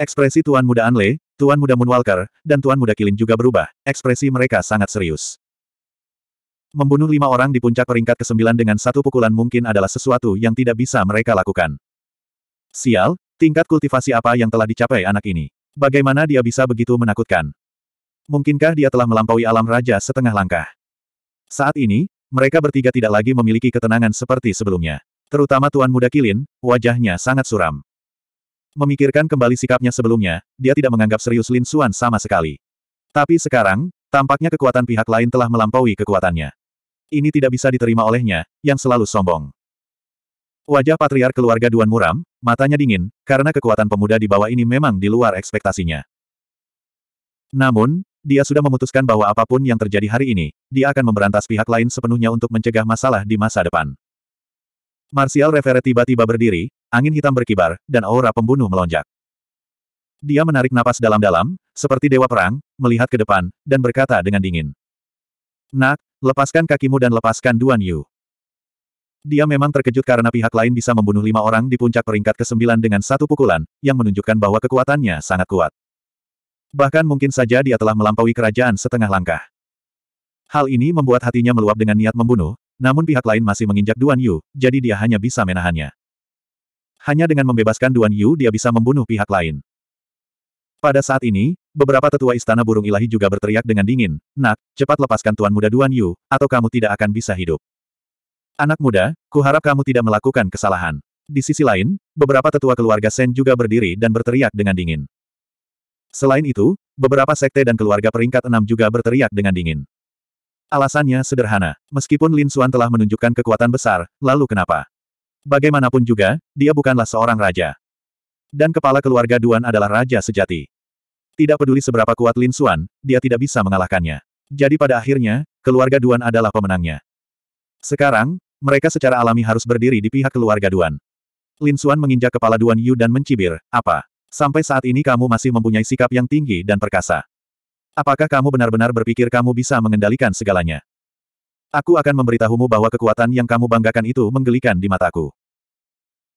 Ekspresi Tuan Muda Anle, Tuan Muda Moonwalker, dan Tuan Muda Kilin juga berubah, ekspresi mereka sangat serius. Membunuh lima orang di puncak peringkat ke-9 dengan satu pukulan mungkin adalah sesuatu yang tidak bisa mereka lakukan. Sial, tingkat kultivasi apa yang telah dicapai anak ini? Bagaimana dia bisa begitu menakutkan? Mungkinkah dia telah melampaui alam raja setengah langkah? Saat ini, mereka bertiga tidak lagi memiliki ketenangan seperti sebelumnya. Terutama Tuan Muda Kilin, wajahnya sangat suram. Memikirkan kembali sikapnya sebelumnya, dia tidak menganggap serius Lin Xuan sama sekali. Tapi sekarang, tampaknya kekuatan pihak lain telah melampaui kekuatannya. Ini tidak bisa diterima olehnya, yang selalu sombong. Wajah patriar keluarga Duan muram, Matanya dingin, karena kekuatan pemuda di bawah ini memang di luar ekspektasinya. Namun, dia sudah memutuskan bahwa apapun yang terjadi hari ini, dia akan memberantas pihak lain sepenuhnya untuk mencegah masalah di masa depan. Martial Revere tiba-tiba berdiri, angin hitam berkibar, dan aura pembunuh melonjak. Dia menarik napas dalam-dalam, seperti dewa perang, melihat ke depan, dan berkata dengan dingin. Nak, lepaskan kakimu dan lepaskan Duan Yu. Dia memang terkejut karena pihak lain bisa membunuh lima orang di puncak peringkat ke-9 dengan satu pukulan, yang menunjukkan bahwa kekuatannya sangat kuat. Bahkan mungkin saja dia telah melampaui kerajaan setengah langkah. Hal ini membuat hatinya meluap dengan niat membunuh, namun pihak lain masih menginjak Duan Yu, jadi dia hanya bisa menahannya. Hanya dengan membebaskan Duan Yu dia bisa membunuh pihak lain. Pada saat ini, beberapa tetua istana burung ilahi juga berteriak dengan dingin, Nak, cepat lepaskan Tuan Muda Duan Yu, atau kamu tidak akan bisa hidup. Anak muda, kuharap kamu tidak melakukan kesalahan. Di sisi lain, beberapa tetua keluarga Sen juga berdiri dan berteriak dengan dingin. Selain itu, beberapa sekte dan keluarga peringkat enam juga berteriak dengan dingin. Alasannya sederhana, meskipun Lin Suan telah menunjukkan kekuatan besar, lalu kenapa? Bagaimanapun juga, dia bukanlah seorang raja. Dan kepala keluarga Duan adalah raja sejati. Tidak peduli seberapa kuat Lin Suan, dia tidak bisa mengalahkannya. Jadi pada akhirnya, keluarga Duan adalah pemenangnya. Sekarang, mereka secara alami harus berdiri di pihak keluarga Duan. Lin Xuan menginjak kepala Duan Yu dan mencibir, apa? Sampai saat ini kamu masih mempunyai sikap yang tinggi dan perkasa. Apakah kamu benar-benar berpikir kamu bisa mengendalikan segalanya? Aku akan memberitahumu bahwa kekuatan yang kamu banggakan itu menggelikan di mataku.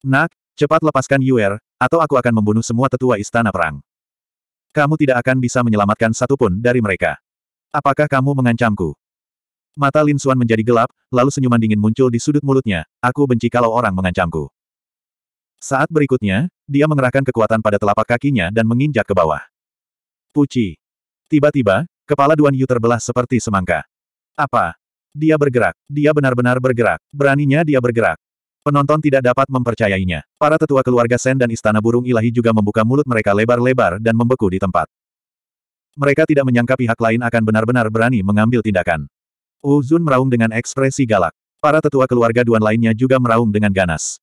Nak, cepat lepaskan Yuer, atau aku akan membunuh semua tetua istana perang. Kamu tidak akan bisa menyelamatkan satupun dari mereka. Apakah kamu mengancamku? Mata Lin Suan menjadi gelap, lalu senyuman dingin muncul di sudut mulutnya, aku benci kalau orang mengancamku. Saat berikutnya, dia mengerahkan kekuatan pada telapak kakinya dan menginjak ke bawah. Puci. Tiba-tiba, kepala Duan Yu terbelah seperti semangka. Apa? Dia bergerak. Dia benar-benar bergerak. Beraninya dia bergerak. Penonton tidak dapat mempercayainya. Para tetua keluarga Sen dan Istana Burung Ilahi juga membuka mulut mereka lebar-lebar dan membeku di tempat. Mereka tidak menyangka pihak lain akan benar-benar berani mengambil tindakan. Uzun meraung dengan ekspresi galak. Para tetua keluarga Duan lainnya juga meraung dengan ganas.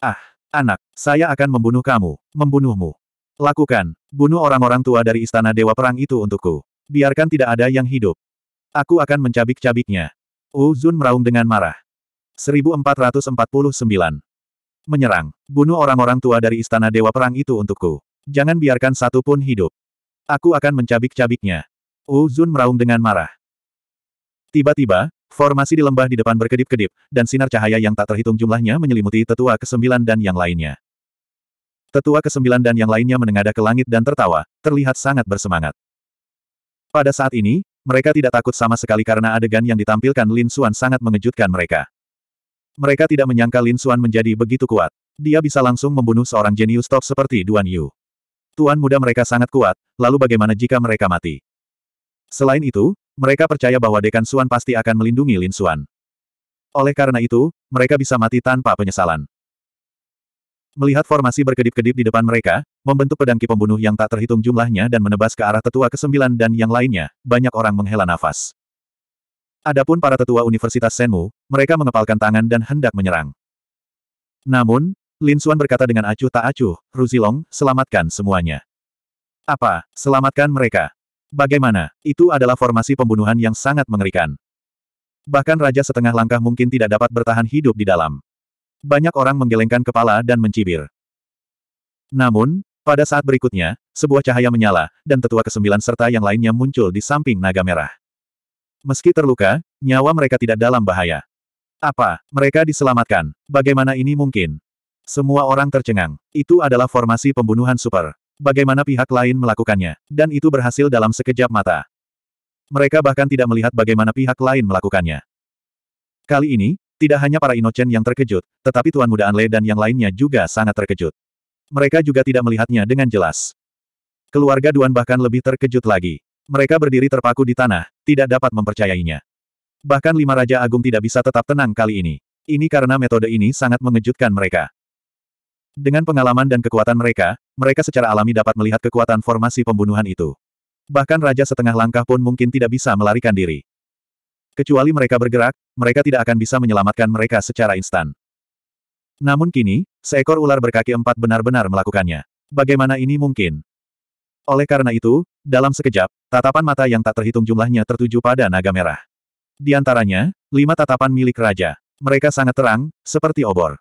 Ah, anak, saya akan membunuh kamu, membunuhmu. Lakukan, bunuh orang-orang tua dari istana Dewa Perang itu untukku. Biarkan tidak ada yang hidup. Aku akan mencabik-cabiknya. Uzun meraung dengan marah. 1449. Menyerang, bunuh orang-orang tua dari istana Dewa Perang itu untukku. Jangan biarkan satu pun hidup. Aku akan mencabik-cabiknya. Uzun meraung dengan marah. Tiba-tiba, formasi di lembah di depan berkedip-kedip, dan sinar cahaya yang tak terhitung jumlahnya menyelimuti tetua kesembilan dan yang lainnya. Tetua kesembilan dan yang lainnya menengadah ke langit dan tertawa, terlihat sangat bersemangat. Pada saat ini, mereka tidak takut sama sekali karena adegan yang ditampilkan Lin Xuan sangat mengejutkan mereka. Mereka tidak menyangka Lin Xuan menjadi begitu kuat. Dia bisa langsung membunuh seorang jenius top seperti Duan Yu. Tuan muda mereka sangat kuat, lalu bagaimana jika mereka mati? Selain itu, mereka percaya bahwa Dekan Suan pasti akan melindungi Lin Suan. Oleh karena itu, mereka bisa mati tanpa penyesalan. Melihat formasi berkedip-kedip di depan mereka, membentuk pedangki pembunuh yang tak terhitung jumlahnya dan menebas ke arah tetua ke-9 dan yang lainnya, banyak orang menghela nafas. Adapun para tetua Universitas Senmu, mereka mengepalkan tangan dan hendak menyerang. Namun, Lin Suan berkata dengan acuh tak acuh, Ruzilong, selamatkan semuanya. Apa, selamatkan mereka. Bagaimana? Itu adalah formasi pembunuhan yang sangat mengerikan. Bahkan raja setengah langkah mungkin tidak dapat bertahan hidup di dalam. Banyak orang menggelengkan kepala dan mencibir. Namun, pada saat berikutnya, sebuah cahaya menyala, dan tetua kesembilan serta yang lainnya muncul di samping naga merah. Meski terluka, nyawa mereka tidak dalam bahaya. Apa, mereka diselamatkan? Bagaimana ini mungkin? Semua orang tercengang. Itu adalah formasi pembunuhan super bagaimana pihak lain melakukannya, dan itu berhasil dalam sekejap mata. Mereka bahkan tidak melihat bagaimana pihak lain melakukannya. Kali ini, tidak hanya para Inochen yang terkejut, tetapi Tuan Muda Anle dan yang lainnya juga sangat terkejut. Mereka juga tidak melihatnya dengan jelas. Keluarga Duan bahkan lebih terkejut lagi. Mereka berdiri terpaku di tanah, tidak dapat mempercayainya. Bahkan lima Raja Agung tidak bisa tetap tenang kali ini. Ini karena metode ini sangat mengejutkan mereka. Dengan pengalaman dan kekuatan mereka, mereka secara alami dapat melihat kekuatan formasi pembunuhan itu. Bahkan raja setengah langkah pun mungkin tidak bisa melarikan diri. Kecuali mereka bergerak, mereka tidak akan bisa menyelamatkan mereka secara instan. Namun kini, seekor ular berkaki empat benar-benar melakukannya. Bagaimana ini mungkin? Oleh karena itu, dalam sekejap, tatapan mata yang tak terhitung jumlahnya tertuju pada naga merah. Di antaranya, lima tatapan milik raja. Mereka sangat terang, seperti obor.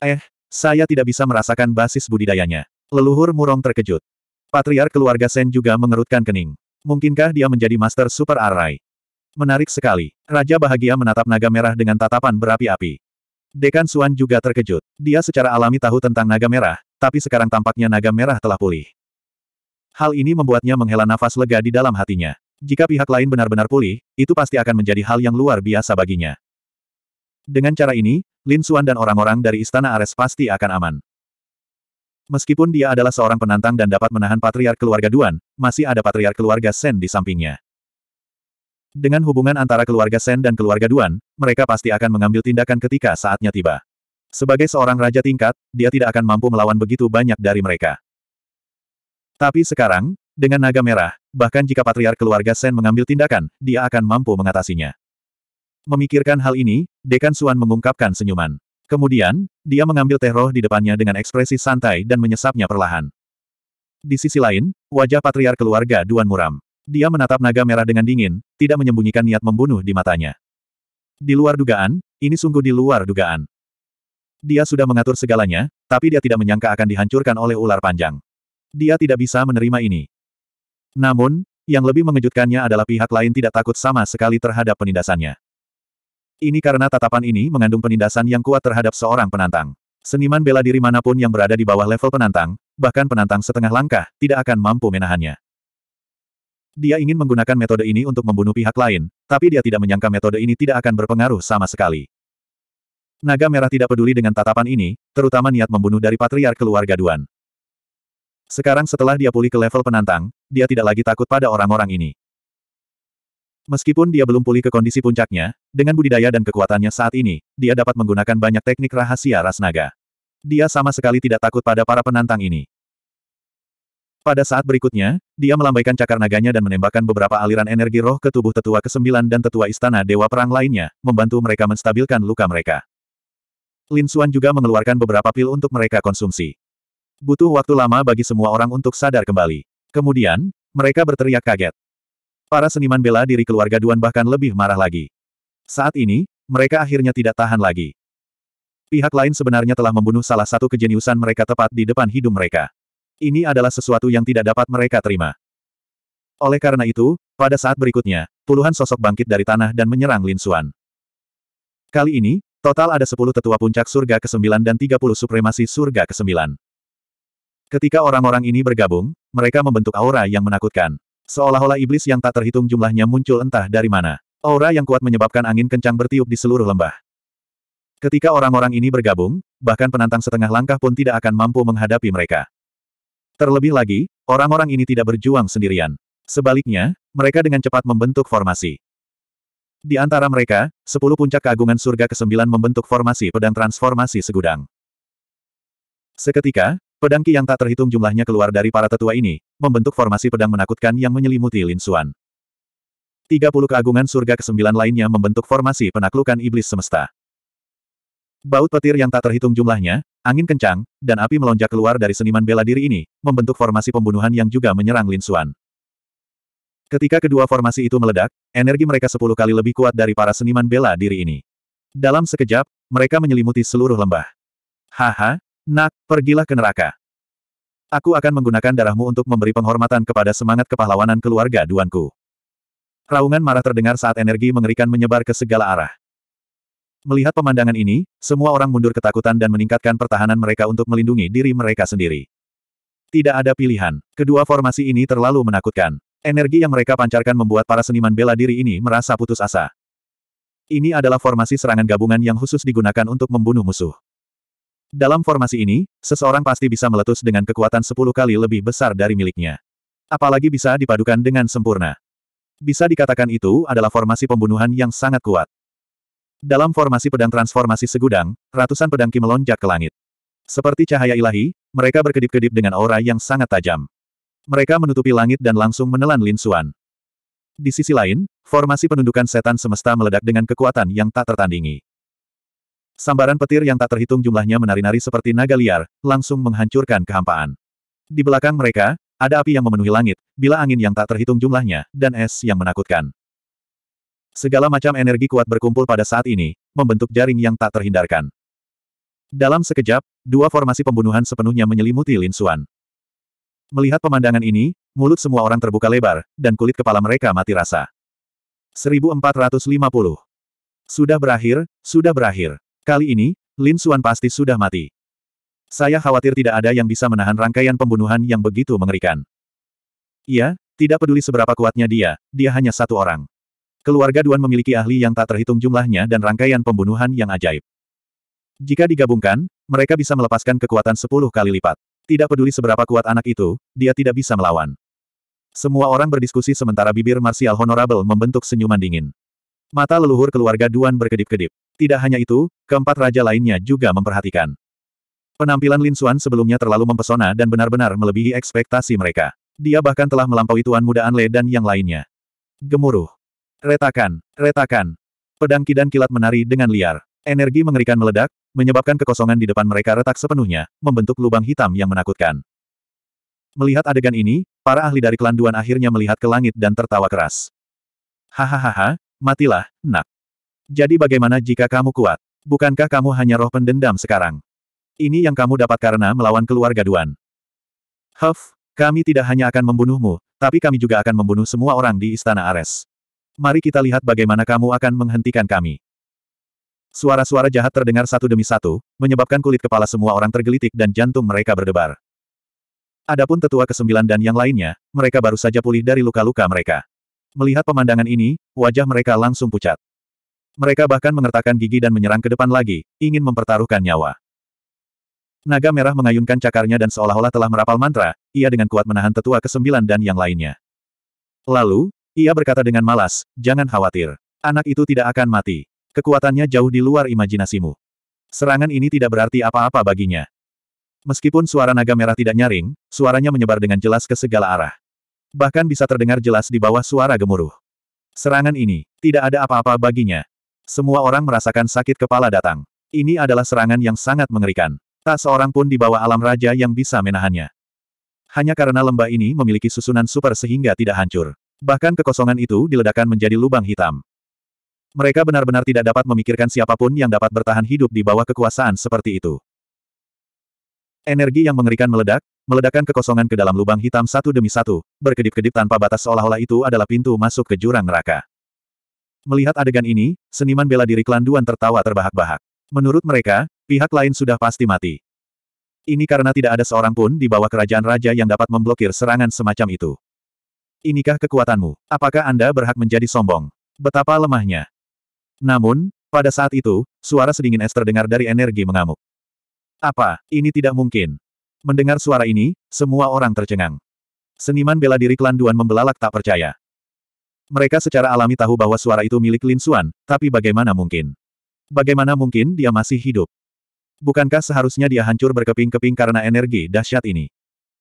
Eh, saya tidak bisa merasakan basis budidayanya. Leluhur Murong terkejut. Patriark keluarga Sen juga mengerutkan kening. Mungkinkah dia menjadi Master Super arai? Menarik sekali. Raja bahagia menatap naga merah dengan tatapan berapi-api. Dekan Suan juga terkejut. Dia secara alami tahu tentang naga merah, tapi sekarang tampaknya naga merah telah pulih. Hal ini membuatnya menghela nafas lega di dalam hatinya. Jika pihak lain benar-benar pulih, itu pasti akan menjadi hal yang luar biasa baginya. Dengan cara ini, Lin Suan dan orang-orang dari Istana Ares pasti akan aman. Meskipun dia adalah seorang penantang dan dapat menahan patriark keluarga Duan, masih ada patriark keluarga Sen di sampingnya. Dengan hubungan antara keluarga Sen dan keluarga Duan, mereka pasti akan mengambil tindakan ketika saatnya tiba. Sebagai seorang raja tingkat, dia tidak akan mampu melawan begitu banyak dari mereka. Tapi sekarang, dengan naga merah, bahkan jika patriark keluarga Sen mengambil tindakan, dia akan mampu mengatasinya. Memikirkan hal ini, Dekan Suan mengungkapkan senyuman. Kemudian, dia mengambil teh roh di depannya dengan ekspresi santai dan menyesapnya perlahan. Di sisi lain, wajah patriar keluarga Duan muram. Dia menatap naga merah dengan dingin, tidak menyembunyikan niat membunuh di matanya. Di luar dugaan, ini sungguh di luar dugaan. Dia sudah mengatur segalanya, tapi dia tidak menyangka akan dihancurkan oleh ular panjang. Dia tidak bisa menerima ini. Namun, yang lebih mengejutkannya adalah pihak lain tidak takut sama sekali terhadap penindasannya. Ini karena tatapan ini mengandung penindasan yang kuat terhadap seorang penantang. Seniman bela diri manapun yang berada di bawah level penantang, bahkan penantang setengah langkah, tidak akan mampu menahannya. Dia ingin menggunakan metode ini untuk membunuh pihak lain, tapi dia tidak menyangka metode ini tidak akan berpengaruh sama sekali. Naga Merah tidak peduli dengan tatapan ini, terutama niat membunuh dari patriark keluarga Duan. Sekarang setelah dia pulih ke level penantang, dia tidak lagi takut pada orang-orang ini. Meskipun dia belum pulih ke kondisi puncaknya, dengan budidaya dan kekuatannya saat ini, dia dapat menggunakan banyak teknik rahasia ras naga. Dia sama sekali tidak takut pada para penantang ini. Pada saat berikutnya, dia melambaikan cakar naganya dan menembakkan beberapa aliran energi roh ke tubuh tetua ke-9 dan tetua istana dewa perang lainnya, membantu mereka menstabilkan luka mereka. Lin Xuan juga mengeluarkan beberapa pil untuk mereka konsumsi. Butuh waktu lama bagi semua orang untuk sadar kembali. Kemudian, mereka berteriak kaget. Para seniman bela diri keluarga Duan bahkan lebih marah lagi. Saat ini, mereka akhirnya tidak tahan lagi. Pihak lain sebenarnya telah membunuh salah satu kejeniusan mereka tepat di depan hidung mereka. Ini adalah sesuatu yang tidak dapat mereka terima. Oleh karena itu, pada saat berikutnya, puluhan sosok bangkit dari tanah dan menyerang Lin Xuan. Kali ini, total ada 10 tetua puncak surga ke-9 dan 30 supremasi surga ke-9. Ketika orang-orang ini bergabung, mereka membentuk aura yang menakutkan. Seolah-olah iblis yang tak terhitung jumlahnya muncul entah dari mana. Aura yang kuat menyebabkan angin kencang bertiup di seluruh lembah. Ketika orang-orang ini bergabung, bahkan penantang setengah langkah pun tidak akan mampu menghadapi mereka. Terlebih lagi, orang-orang ini tidak berjuang sendirian. Sebaliknya, mereka dengan cepat membentuk formasi. Di antara mereka, sepuluh puncak keagungan surga ke-9 membentuk formasi pedang transformasi segudang. Seketika, Pedang Ki yang tak terhitung jumlahnya keluar dari para tetua ini, membentuk formasi pedang menakutkan yang menyelimuti Lin Xuan. 30 keagungan surga ke-9 lainnya membentuk formasi penaklukan iblis semesta. Baut petir yang tak terhitung jumlahnya, angin kencang, dan api melonjak keluar dari seniman bela diri ini, membentuk formasi pembunuhan yang juga menyerang Lin Xuan. Ketika kedua formasi itu meledak, energi mereka sepuluh kali lebih kuat dari para seniman bela diri ini. Dalam sekejap, mereka menyelimuti seluruh lembah. Haha, Nak, pergilah ke neraka. Aku akan menggunakan darahmu untuk memberi penghormatan kepada semangat kepahlawanan keluarga Duanku. Raungan marah terdengar saat energi mengerikan menyebar ke segala arah. Melihat pemandangan ini, semua orang mundur ketakutan dan meningkatkan pertahanan mereka untuk melindungi diri mereka sendiri. Tidak ada pilihan. Kedua formasi ini terlalu menakutkan. Energi yang mereka pancarkan membuat para seniman bela diri ini merasa putus asa. Ini adalah formasi serangan gabungan yang khusus digunakan untuk membunuh musuh. Dalam formasi ini, seseorang pasti bisa meletus dengan kekuatan 10 kali lebih besar dari miliknya. Apalagi bisa dipadukan dengan sempurna. Bisa dikatakan itu adalah formasi pembunuhan yang sangat kuat. Dalam formasi pedang transformasi segudang, ratusan pedang ki melonjak ke langit. Seperti cahaya ilahi, mereka berkedip-kedip dengan aura yang sangat tajam. Mereka menutupi langit dan langsung menelan Lin Xuan. Di sisi lain, formasi penundukan setan semesta meledak dengan kekuatan yang tak tertandingi. Sambaran petir yang tak terhitung jumlahnya menari-nari seperti naga liar, langsung menghancurkan kehampaan. Di belakang mereka, ada api yang memenuhi langit, bila angin yang tak terhitung jumlahnya, dan es yang menakutkan. Segala macam energi kuat berkumpul pada saat ini, membentuk jaring yang tak terhindarkan. Dalam sekejap, dua formasi pembunuhan sepenuhnya menyelimuti Lin Xuan. Melihat pemandangan ini, mulut semua orang terbuka lebar, dan kulit kepala mereka mati rasa. 1450. Sudah berakhir, sudah berakhir. Kali ini, Lin Suan pasti sudah mati. Saya khawatir tidak ada yang bisa menahan rangkaian pembunuhan yang begitu mengerikan. Iya, tidak peduli seberapa kuatnya dia, dia hanya satu orang. Keluarga Duan memiliki ahli yang tak terhitung jumlahnya dan rangkaian pembunuhan yang ajaib. Jika digabungkan, mereka bisa melepaskan kekuatan sepuluh kali lipat. Tidak peduli seberapa kuat anak itu, dia tidak bisa melawan. Semua orang berdiskusi sementara bibir Martial Honorable membentuk senyuman dingin. Mata leluhur keluarga Duan berkedip-kedip. Tidak hanya itu, keempat raja lainnya juga memperhatikan. Penampilan Lin Xuan sebelumnya terlalu mempesona dan benar-benar melebihi ekspektasi mereka. Dia bahkan telah melampaui Tuan Muda Anle dan yang lainnya. Gemuruh. Retakan, retakan. Pedang kidan kilat menari dengan liar. Energi mengerikan meledak, menyebabkan kekosongan di depan mereka retak sepenuhnya, membentuk lubang hitam yang menakutkan. Melihat adegan ini, para ahli dari Kelanduan akhirnya melihat ke langit dan tertawa keras. Hahaha, matilah, nak. Jadi bagaimana jika kamu kuat? Bukankah kamu hanya roh pendendam sekarang? Ini yang kamu dapat karena melawan keluarga Duan. Huff, kami tidak hanya akan membunuhmu, tapi kami juga akan membunuh semua orang di Istana Ares. Mari kita lihat bagaimana kamu akan menghentikan kami. Suara-suara jahat terdengar satu demi satu, menyebabkan kulit kepala semua orang tergelitik dan jantung mereka berdebar. Adapun tetua kesembilan dan yang lainnya, mereka baru saja pulih dari luka-luka mereka. Melihat pemandangan ini, wajah mereka langsung pucat. Mereka bahkan mengertakkan gigi dan menyerang ke depan lagi, ingin mempertaruhkan nyawa. Naga merah mengayunkan cakarnya dan seolah-olah telah merapal mantra, ia dengan kuat menahan tetua kesembilan dan yang lainnya. Lalu, ia berkata dengan malas, jangan khawatir. Anak itu tidak akan mati. Kekuatannya jauh di luar imajinasimu. Serangan ini tidak berarti apa-apa baginya. Meskipun suara naga merah tidak nyaring, suaranya menyebar dengan jelas ke segala arah. Bahkan bisa terdengar jelas di bawah suara gemuruh. Serangan ini, tidak ada apa-apa baginya, semua orang merasakan sakit kepala datang. Ini adalah serangan yang sangat mengerikan. Tak seorang pun di bawah alam raja yang bisa menahannya. Hanya karena lembah ini memiliki susunan super sehingga tidak hancur. Bahkan kekosongan itu diledakkan menjadi lubang hitam. Mereka benar-benar tidak dapat memikirkan siapapun yang dapat bertahan hidup di bawah kekuasaan seperti itu. Energi yang mengerikan meledak, meledakkan kekosongan ke dalam lubang hitam satu demi satu, berkedip-kedip tanpa batas seolah-olah itu adalah pintu masuk ke jurang neraka. Melihat adegan ini, seniman bela diri Klanduan tertawa terbahak-bahak. Menurut mereka, pihak lain sudah pasti mati. Ini karena tidak ada seorang pun di bawah kerajaan raja yang dapat memblokir serangan semacam itu. Inikah kekuatanmu? Apakah Anda berhak menjadi sombong? Betapa lemahnya. Namun, pada saat itu, suara sedingin es terdengar dari energi mengamuk. Apa, ini tidak mungkin. Mendengar suara ini, semua orang tercengang. Seniman bela diri Klanduan membelalak tak percaya. Mereka secara alami tahu bahwa suara itu milik Lin Xuan, tapi bagaimana mungkin? Bagaimana mungkin dia masih hidup? Bukankah seharusnya dia hancur berkeping-keping karena energi dahsyat ini?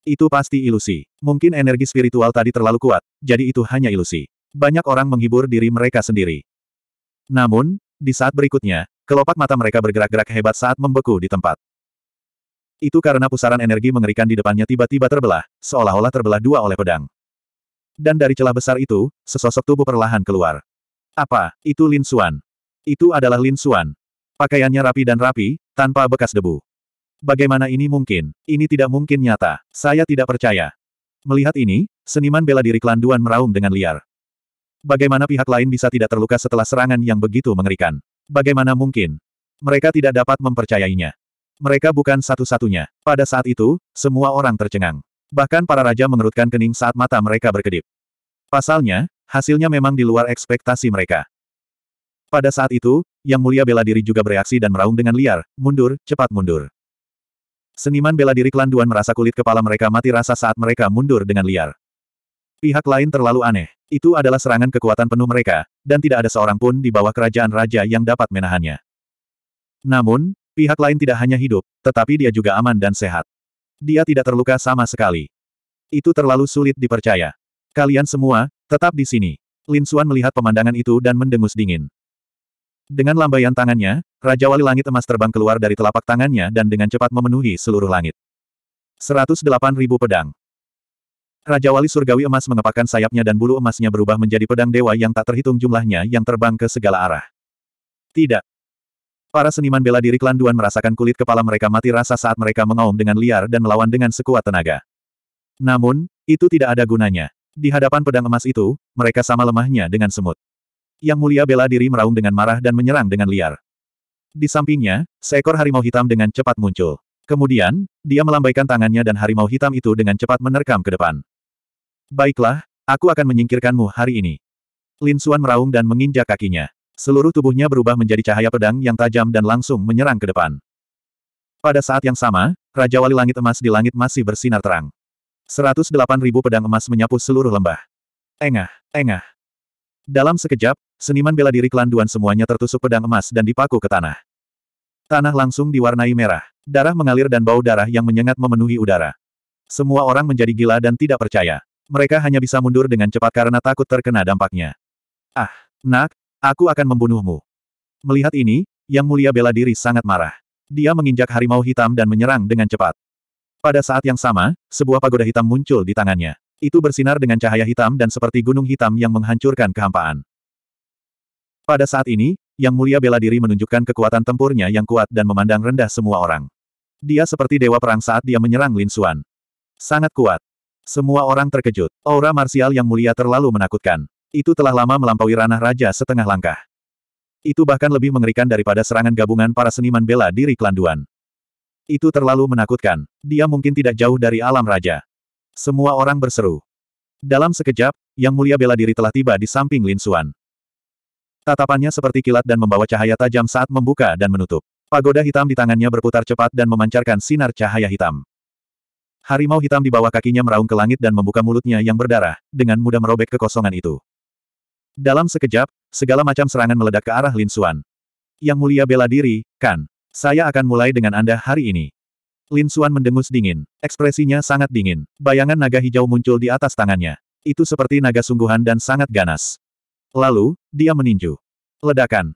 Itu pasti ilusi. Mungkin energi spiritual tadi terlalu kuat, jadi itu hanya ilusi. Banyak orang menghibur diri mereka sendiri. Namun, di saat berikutnya, kelopak mata mereka bergerak-gerak hebat saat membeku di tempat. Itu karena pusaran energi mengerikan di depannya tiba-tiba terbelah, seolah-olah terbelah dua oleh pedang dan dari celah besar itu, sesosok tubuh perlahan keluar. Apa, itu Lin Xuan? Itu adalah Lin Xuan. Pakaiannya rapi dan rapi, tanpa bekas debu. Bagaimana ini mungkin? Ini tidak mungkin nyata. Saya tidak percaya. Melihat ini, seniman bela diri klan meraung dengan liar. Bagaimana pihak lain bisa tidak terluka setelah serangan yang begitu mengerikan? Bagaimana mungkin? Mereka tidak dapat mempercayainya. Mereka bukan satu-satunya. Pada saat itu, semua orang tercengang. Bahkan para raja mengerutkan kening saat mata mereka berkedip. Pasalnya, hasilnya memang di luar ekspektasi mereka. Pada saat itu, Yang Mulia Bela Diri juga bereaksi dan meraung dengan liar, mundur, cepat mundur. Seniman bela diri klan Duan merasa kulit kepala mereka mati rasa saat mereka mundur dengan liar. Pihak lain terlalu aneh. Itu adalah serangan kekuatan penuh mereka, dan tidak ada seorang pun di bawah kerajaan raja yang dapat menahannya. Namun, pihak lain tidak hanya hidup, tetapi dia juga aman dan sehat. Dia tidak terluka sama sekali. Itu terlalu sulit dipercaya. Kalian semua, tetap di sini. Lin Suan melihat pemandangan itu dan mendengus dingin. Dengan lambaian tangannya, Raja Wali Langit Emas terbang keluar dari telapak tangannya dan dengan cepat memenuhi seluruh langit. 108.000 pedang. Raja Wali Surgawi Emas mengepakkan sayapnya dan bulu emasnya berubah menjadi pedang dewa yang tak terhitung jumlahnya yang terbang ke segala arah. Tidak, Para seniman bela diri klan Duan merasakan kulit kepala mereka mati rasa saat mereka mengaum dengan liar dan melawan dengan sekuat tenaga. Namun, itu tidak ada gunanya. Di hadapan pedang emas itu, mereka sama lemahnya dengan semut. Yang mulia bela diri meraung dengan marah dan menyerang dengan liar. Di sampingnya, seekor harimau hitam dengan cepat muncul. Kemudian, dia melambaikan tangannya dan harimau hitam itu dengan cepat menerkam ke depan. Baiklah, aku akan menyingkirkanmu hari ini. Lin Xuan meraung dan menginjak kakinya. Seluruh tubuhnya berubah menjadi cahaya pedang yang tajam dan langsung menyerang ke depan. Pada saat yang sama, Raja Wali Langit Emas di langit masih bersinar terang. 108.000 pedang emas menyapu seluruh lembah. Engah, engah. Dalam sekejap, seniman bela diri klan semuanya tertusuk pedang emas dan dipaku ke tanah. Tanah langsung diwarnai merah. Darah mengalir dan bau darah yang menyengat memenuhi udara. Semua orang menjadi gila dan tidak percaya. Mereka hanya bisa mundur dengan cepat karena takut terkena dampaknya. Ah, nak, Aku akan membunuhmu. Melihat ini, Yang Mulia bela diri sangat marah. Dia menginjak harimau hitam dan menyerang dengan cepat. Pada saat yang sama, sebuah pagoda hitam muncul di tangannya. Itu bersinar dengan cahaya hitam dan seperti gunung hitam yang menghancurkan kehampaan. Pada saat ini, Yang Mulia bela diri menunjukkan kekuatan tempurnya yang kuat dan memandang rendah semua orang. Dia seperti dewa perang saat dia menyerang Lin Xuan. Sangat kuat. Semua orang terkejut. Aura marsial yang mulia terlalu menakutkan. Itu telah lama melampaui ranah raja setengah langkah. Itu bahkan lebih mengerikan daripada serangan gabungan para seniman bela diri kelanduan. Itu terlalu menakutkan. Dia mungkin tidak jauh dari alam raja. Semua orang berseru. Dalam sekejap, Yang Mulia bela diri telah tiba di samping Lin Xuan. Tatapannya seperti kilat dan membawa cahaya tajam saat membuka dan menutup. Pagoda hitam di tangannya berputar cepat dan memancarkan sinar cahaya hitam. Harimau hitam di bawah kakinya meraung ke langit dan membuka mulutnya yang berdarah, dengan mudah merobek kekosongan itu. Dalam sekejap, segala macam serangan meledak ke arah Lin Xuan. Yang mulia bela diri, kan? Saya akan mulai dengan Anda hari ini. Lin Xuan mendengus dingin. Ekspresinya sangat dingin. Bayangan naga hijau muncul di atas tangannya. Itu seperti naga sungguhan dan sangat ganas. Lalu, dia meninju. Ledakan.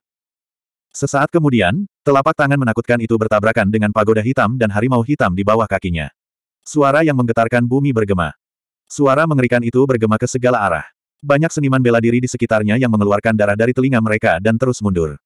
Sesaat kemudian, telapak tangan menakutkan itu bertabrakan dengan pagoda hitam dan harimau hitam di bawah kakinya. Suara yang menggetarkan bumi bergema. Suara mengerikan itu bergema ke segala arah. Banyak seniman bela diri di sekitarnya yang mengeluarkan darah dari telinga mereka dan terus mundur.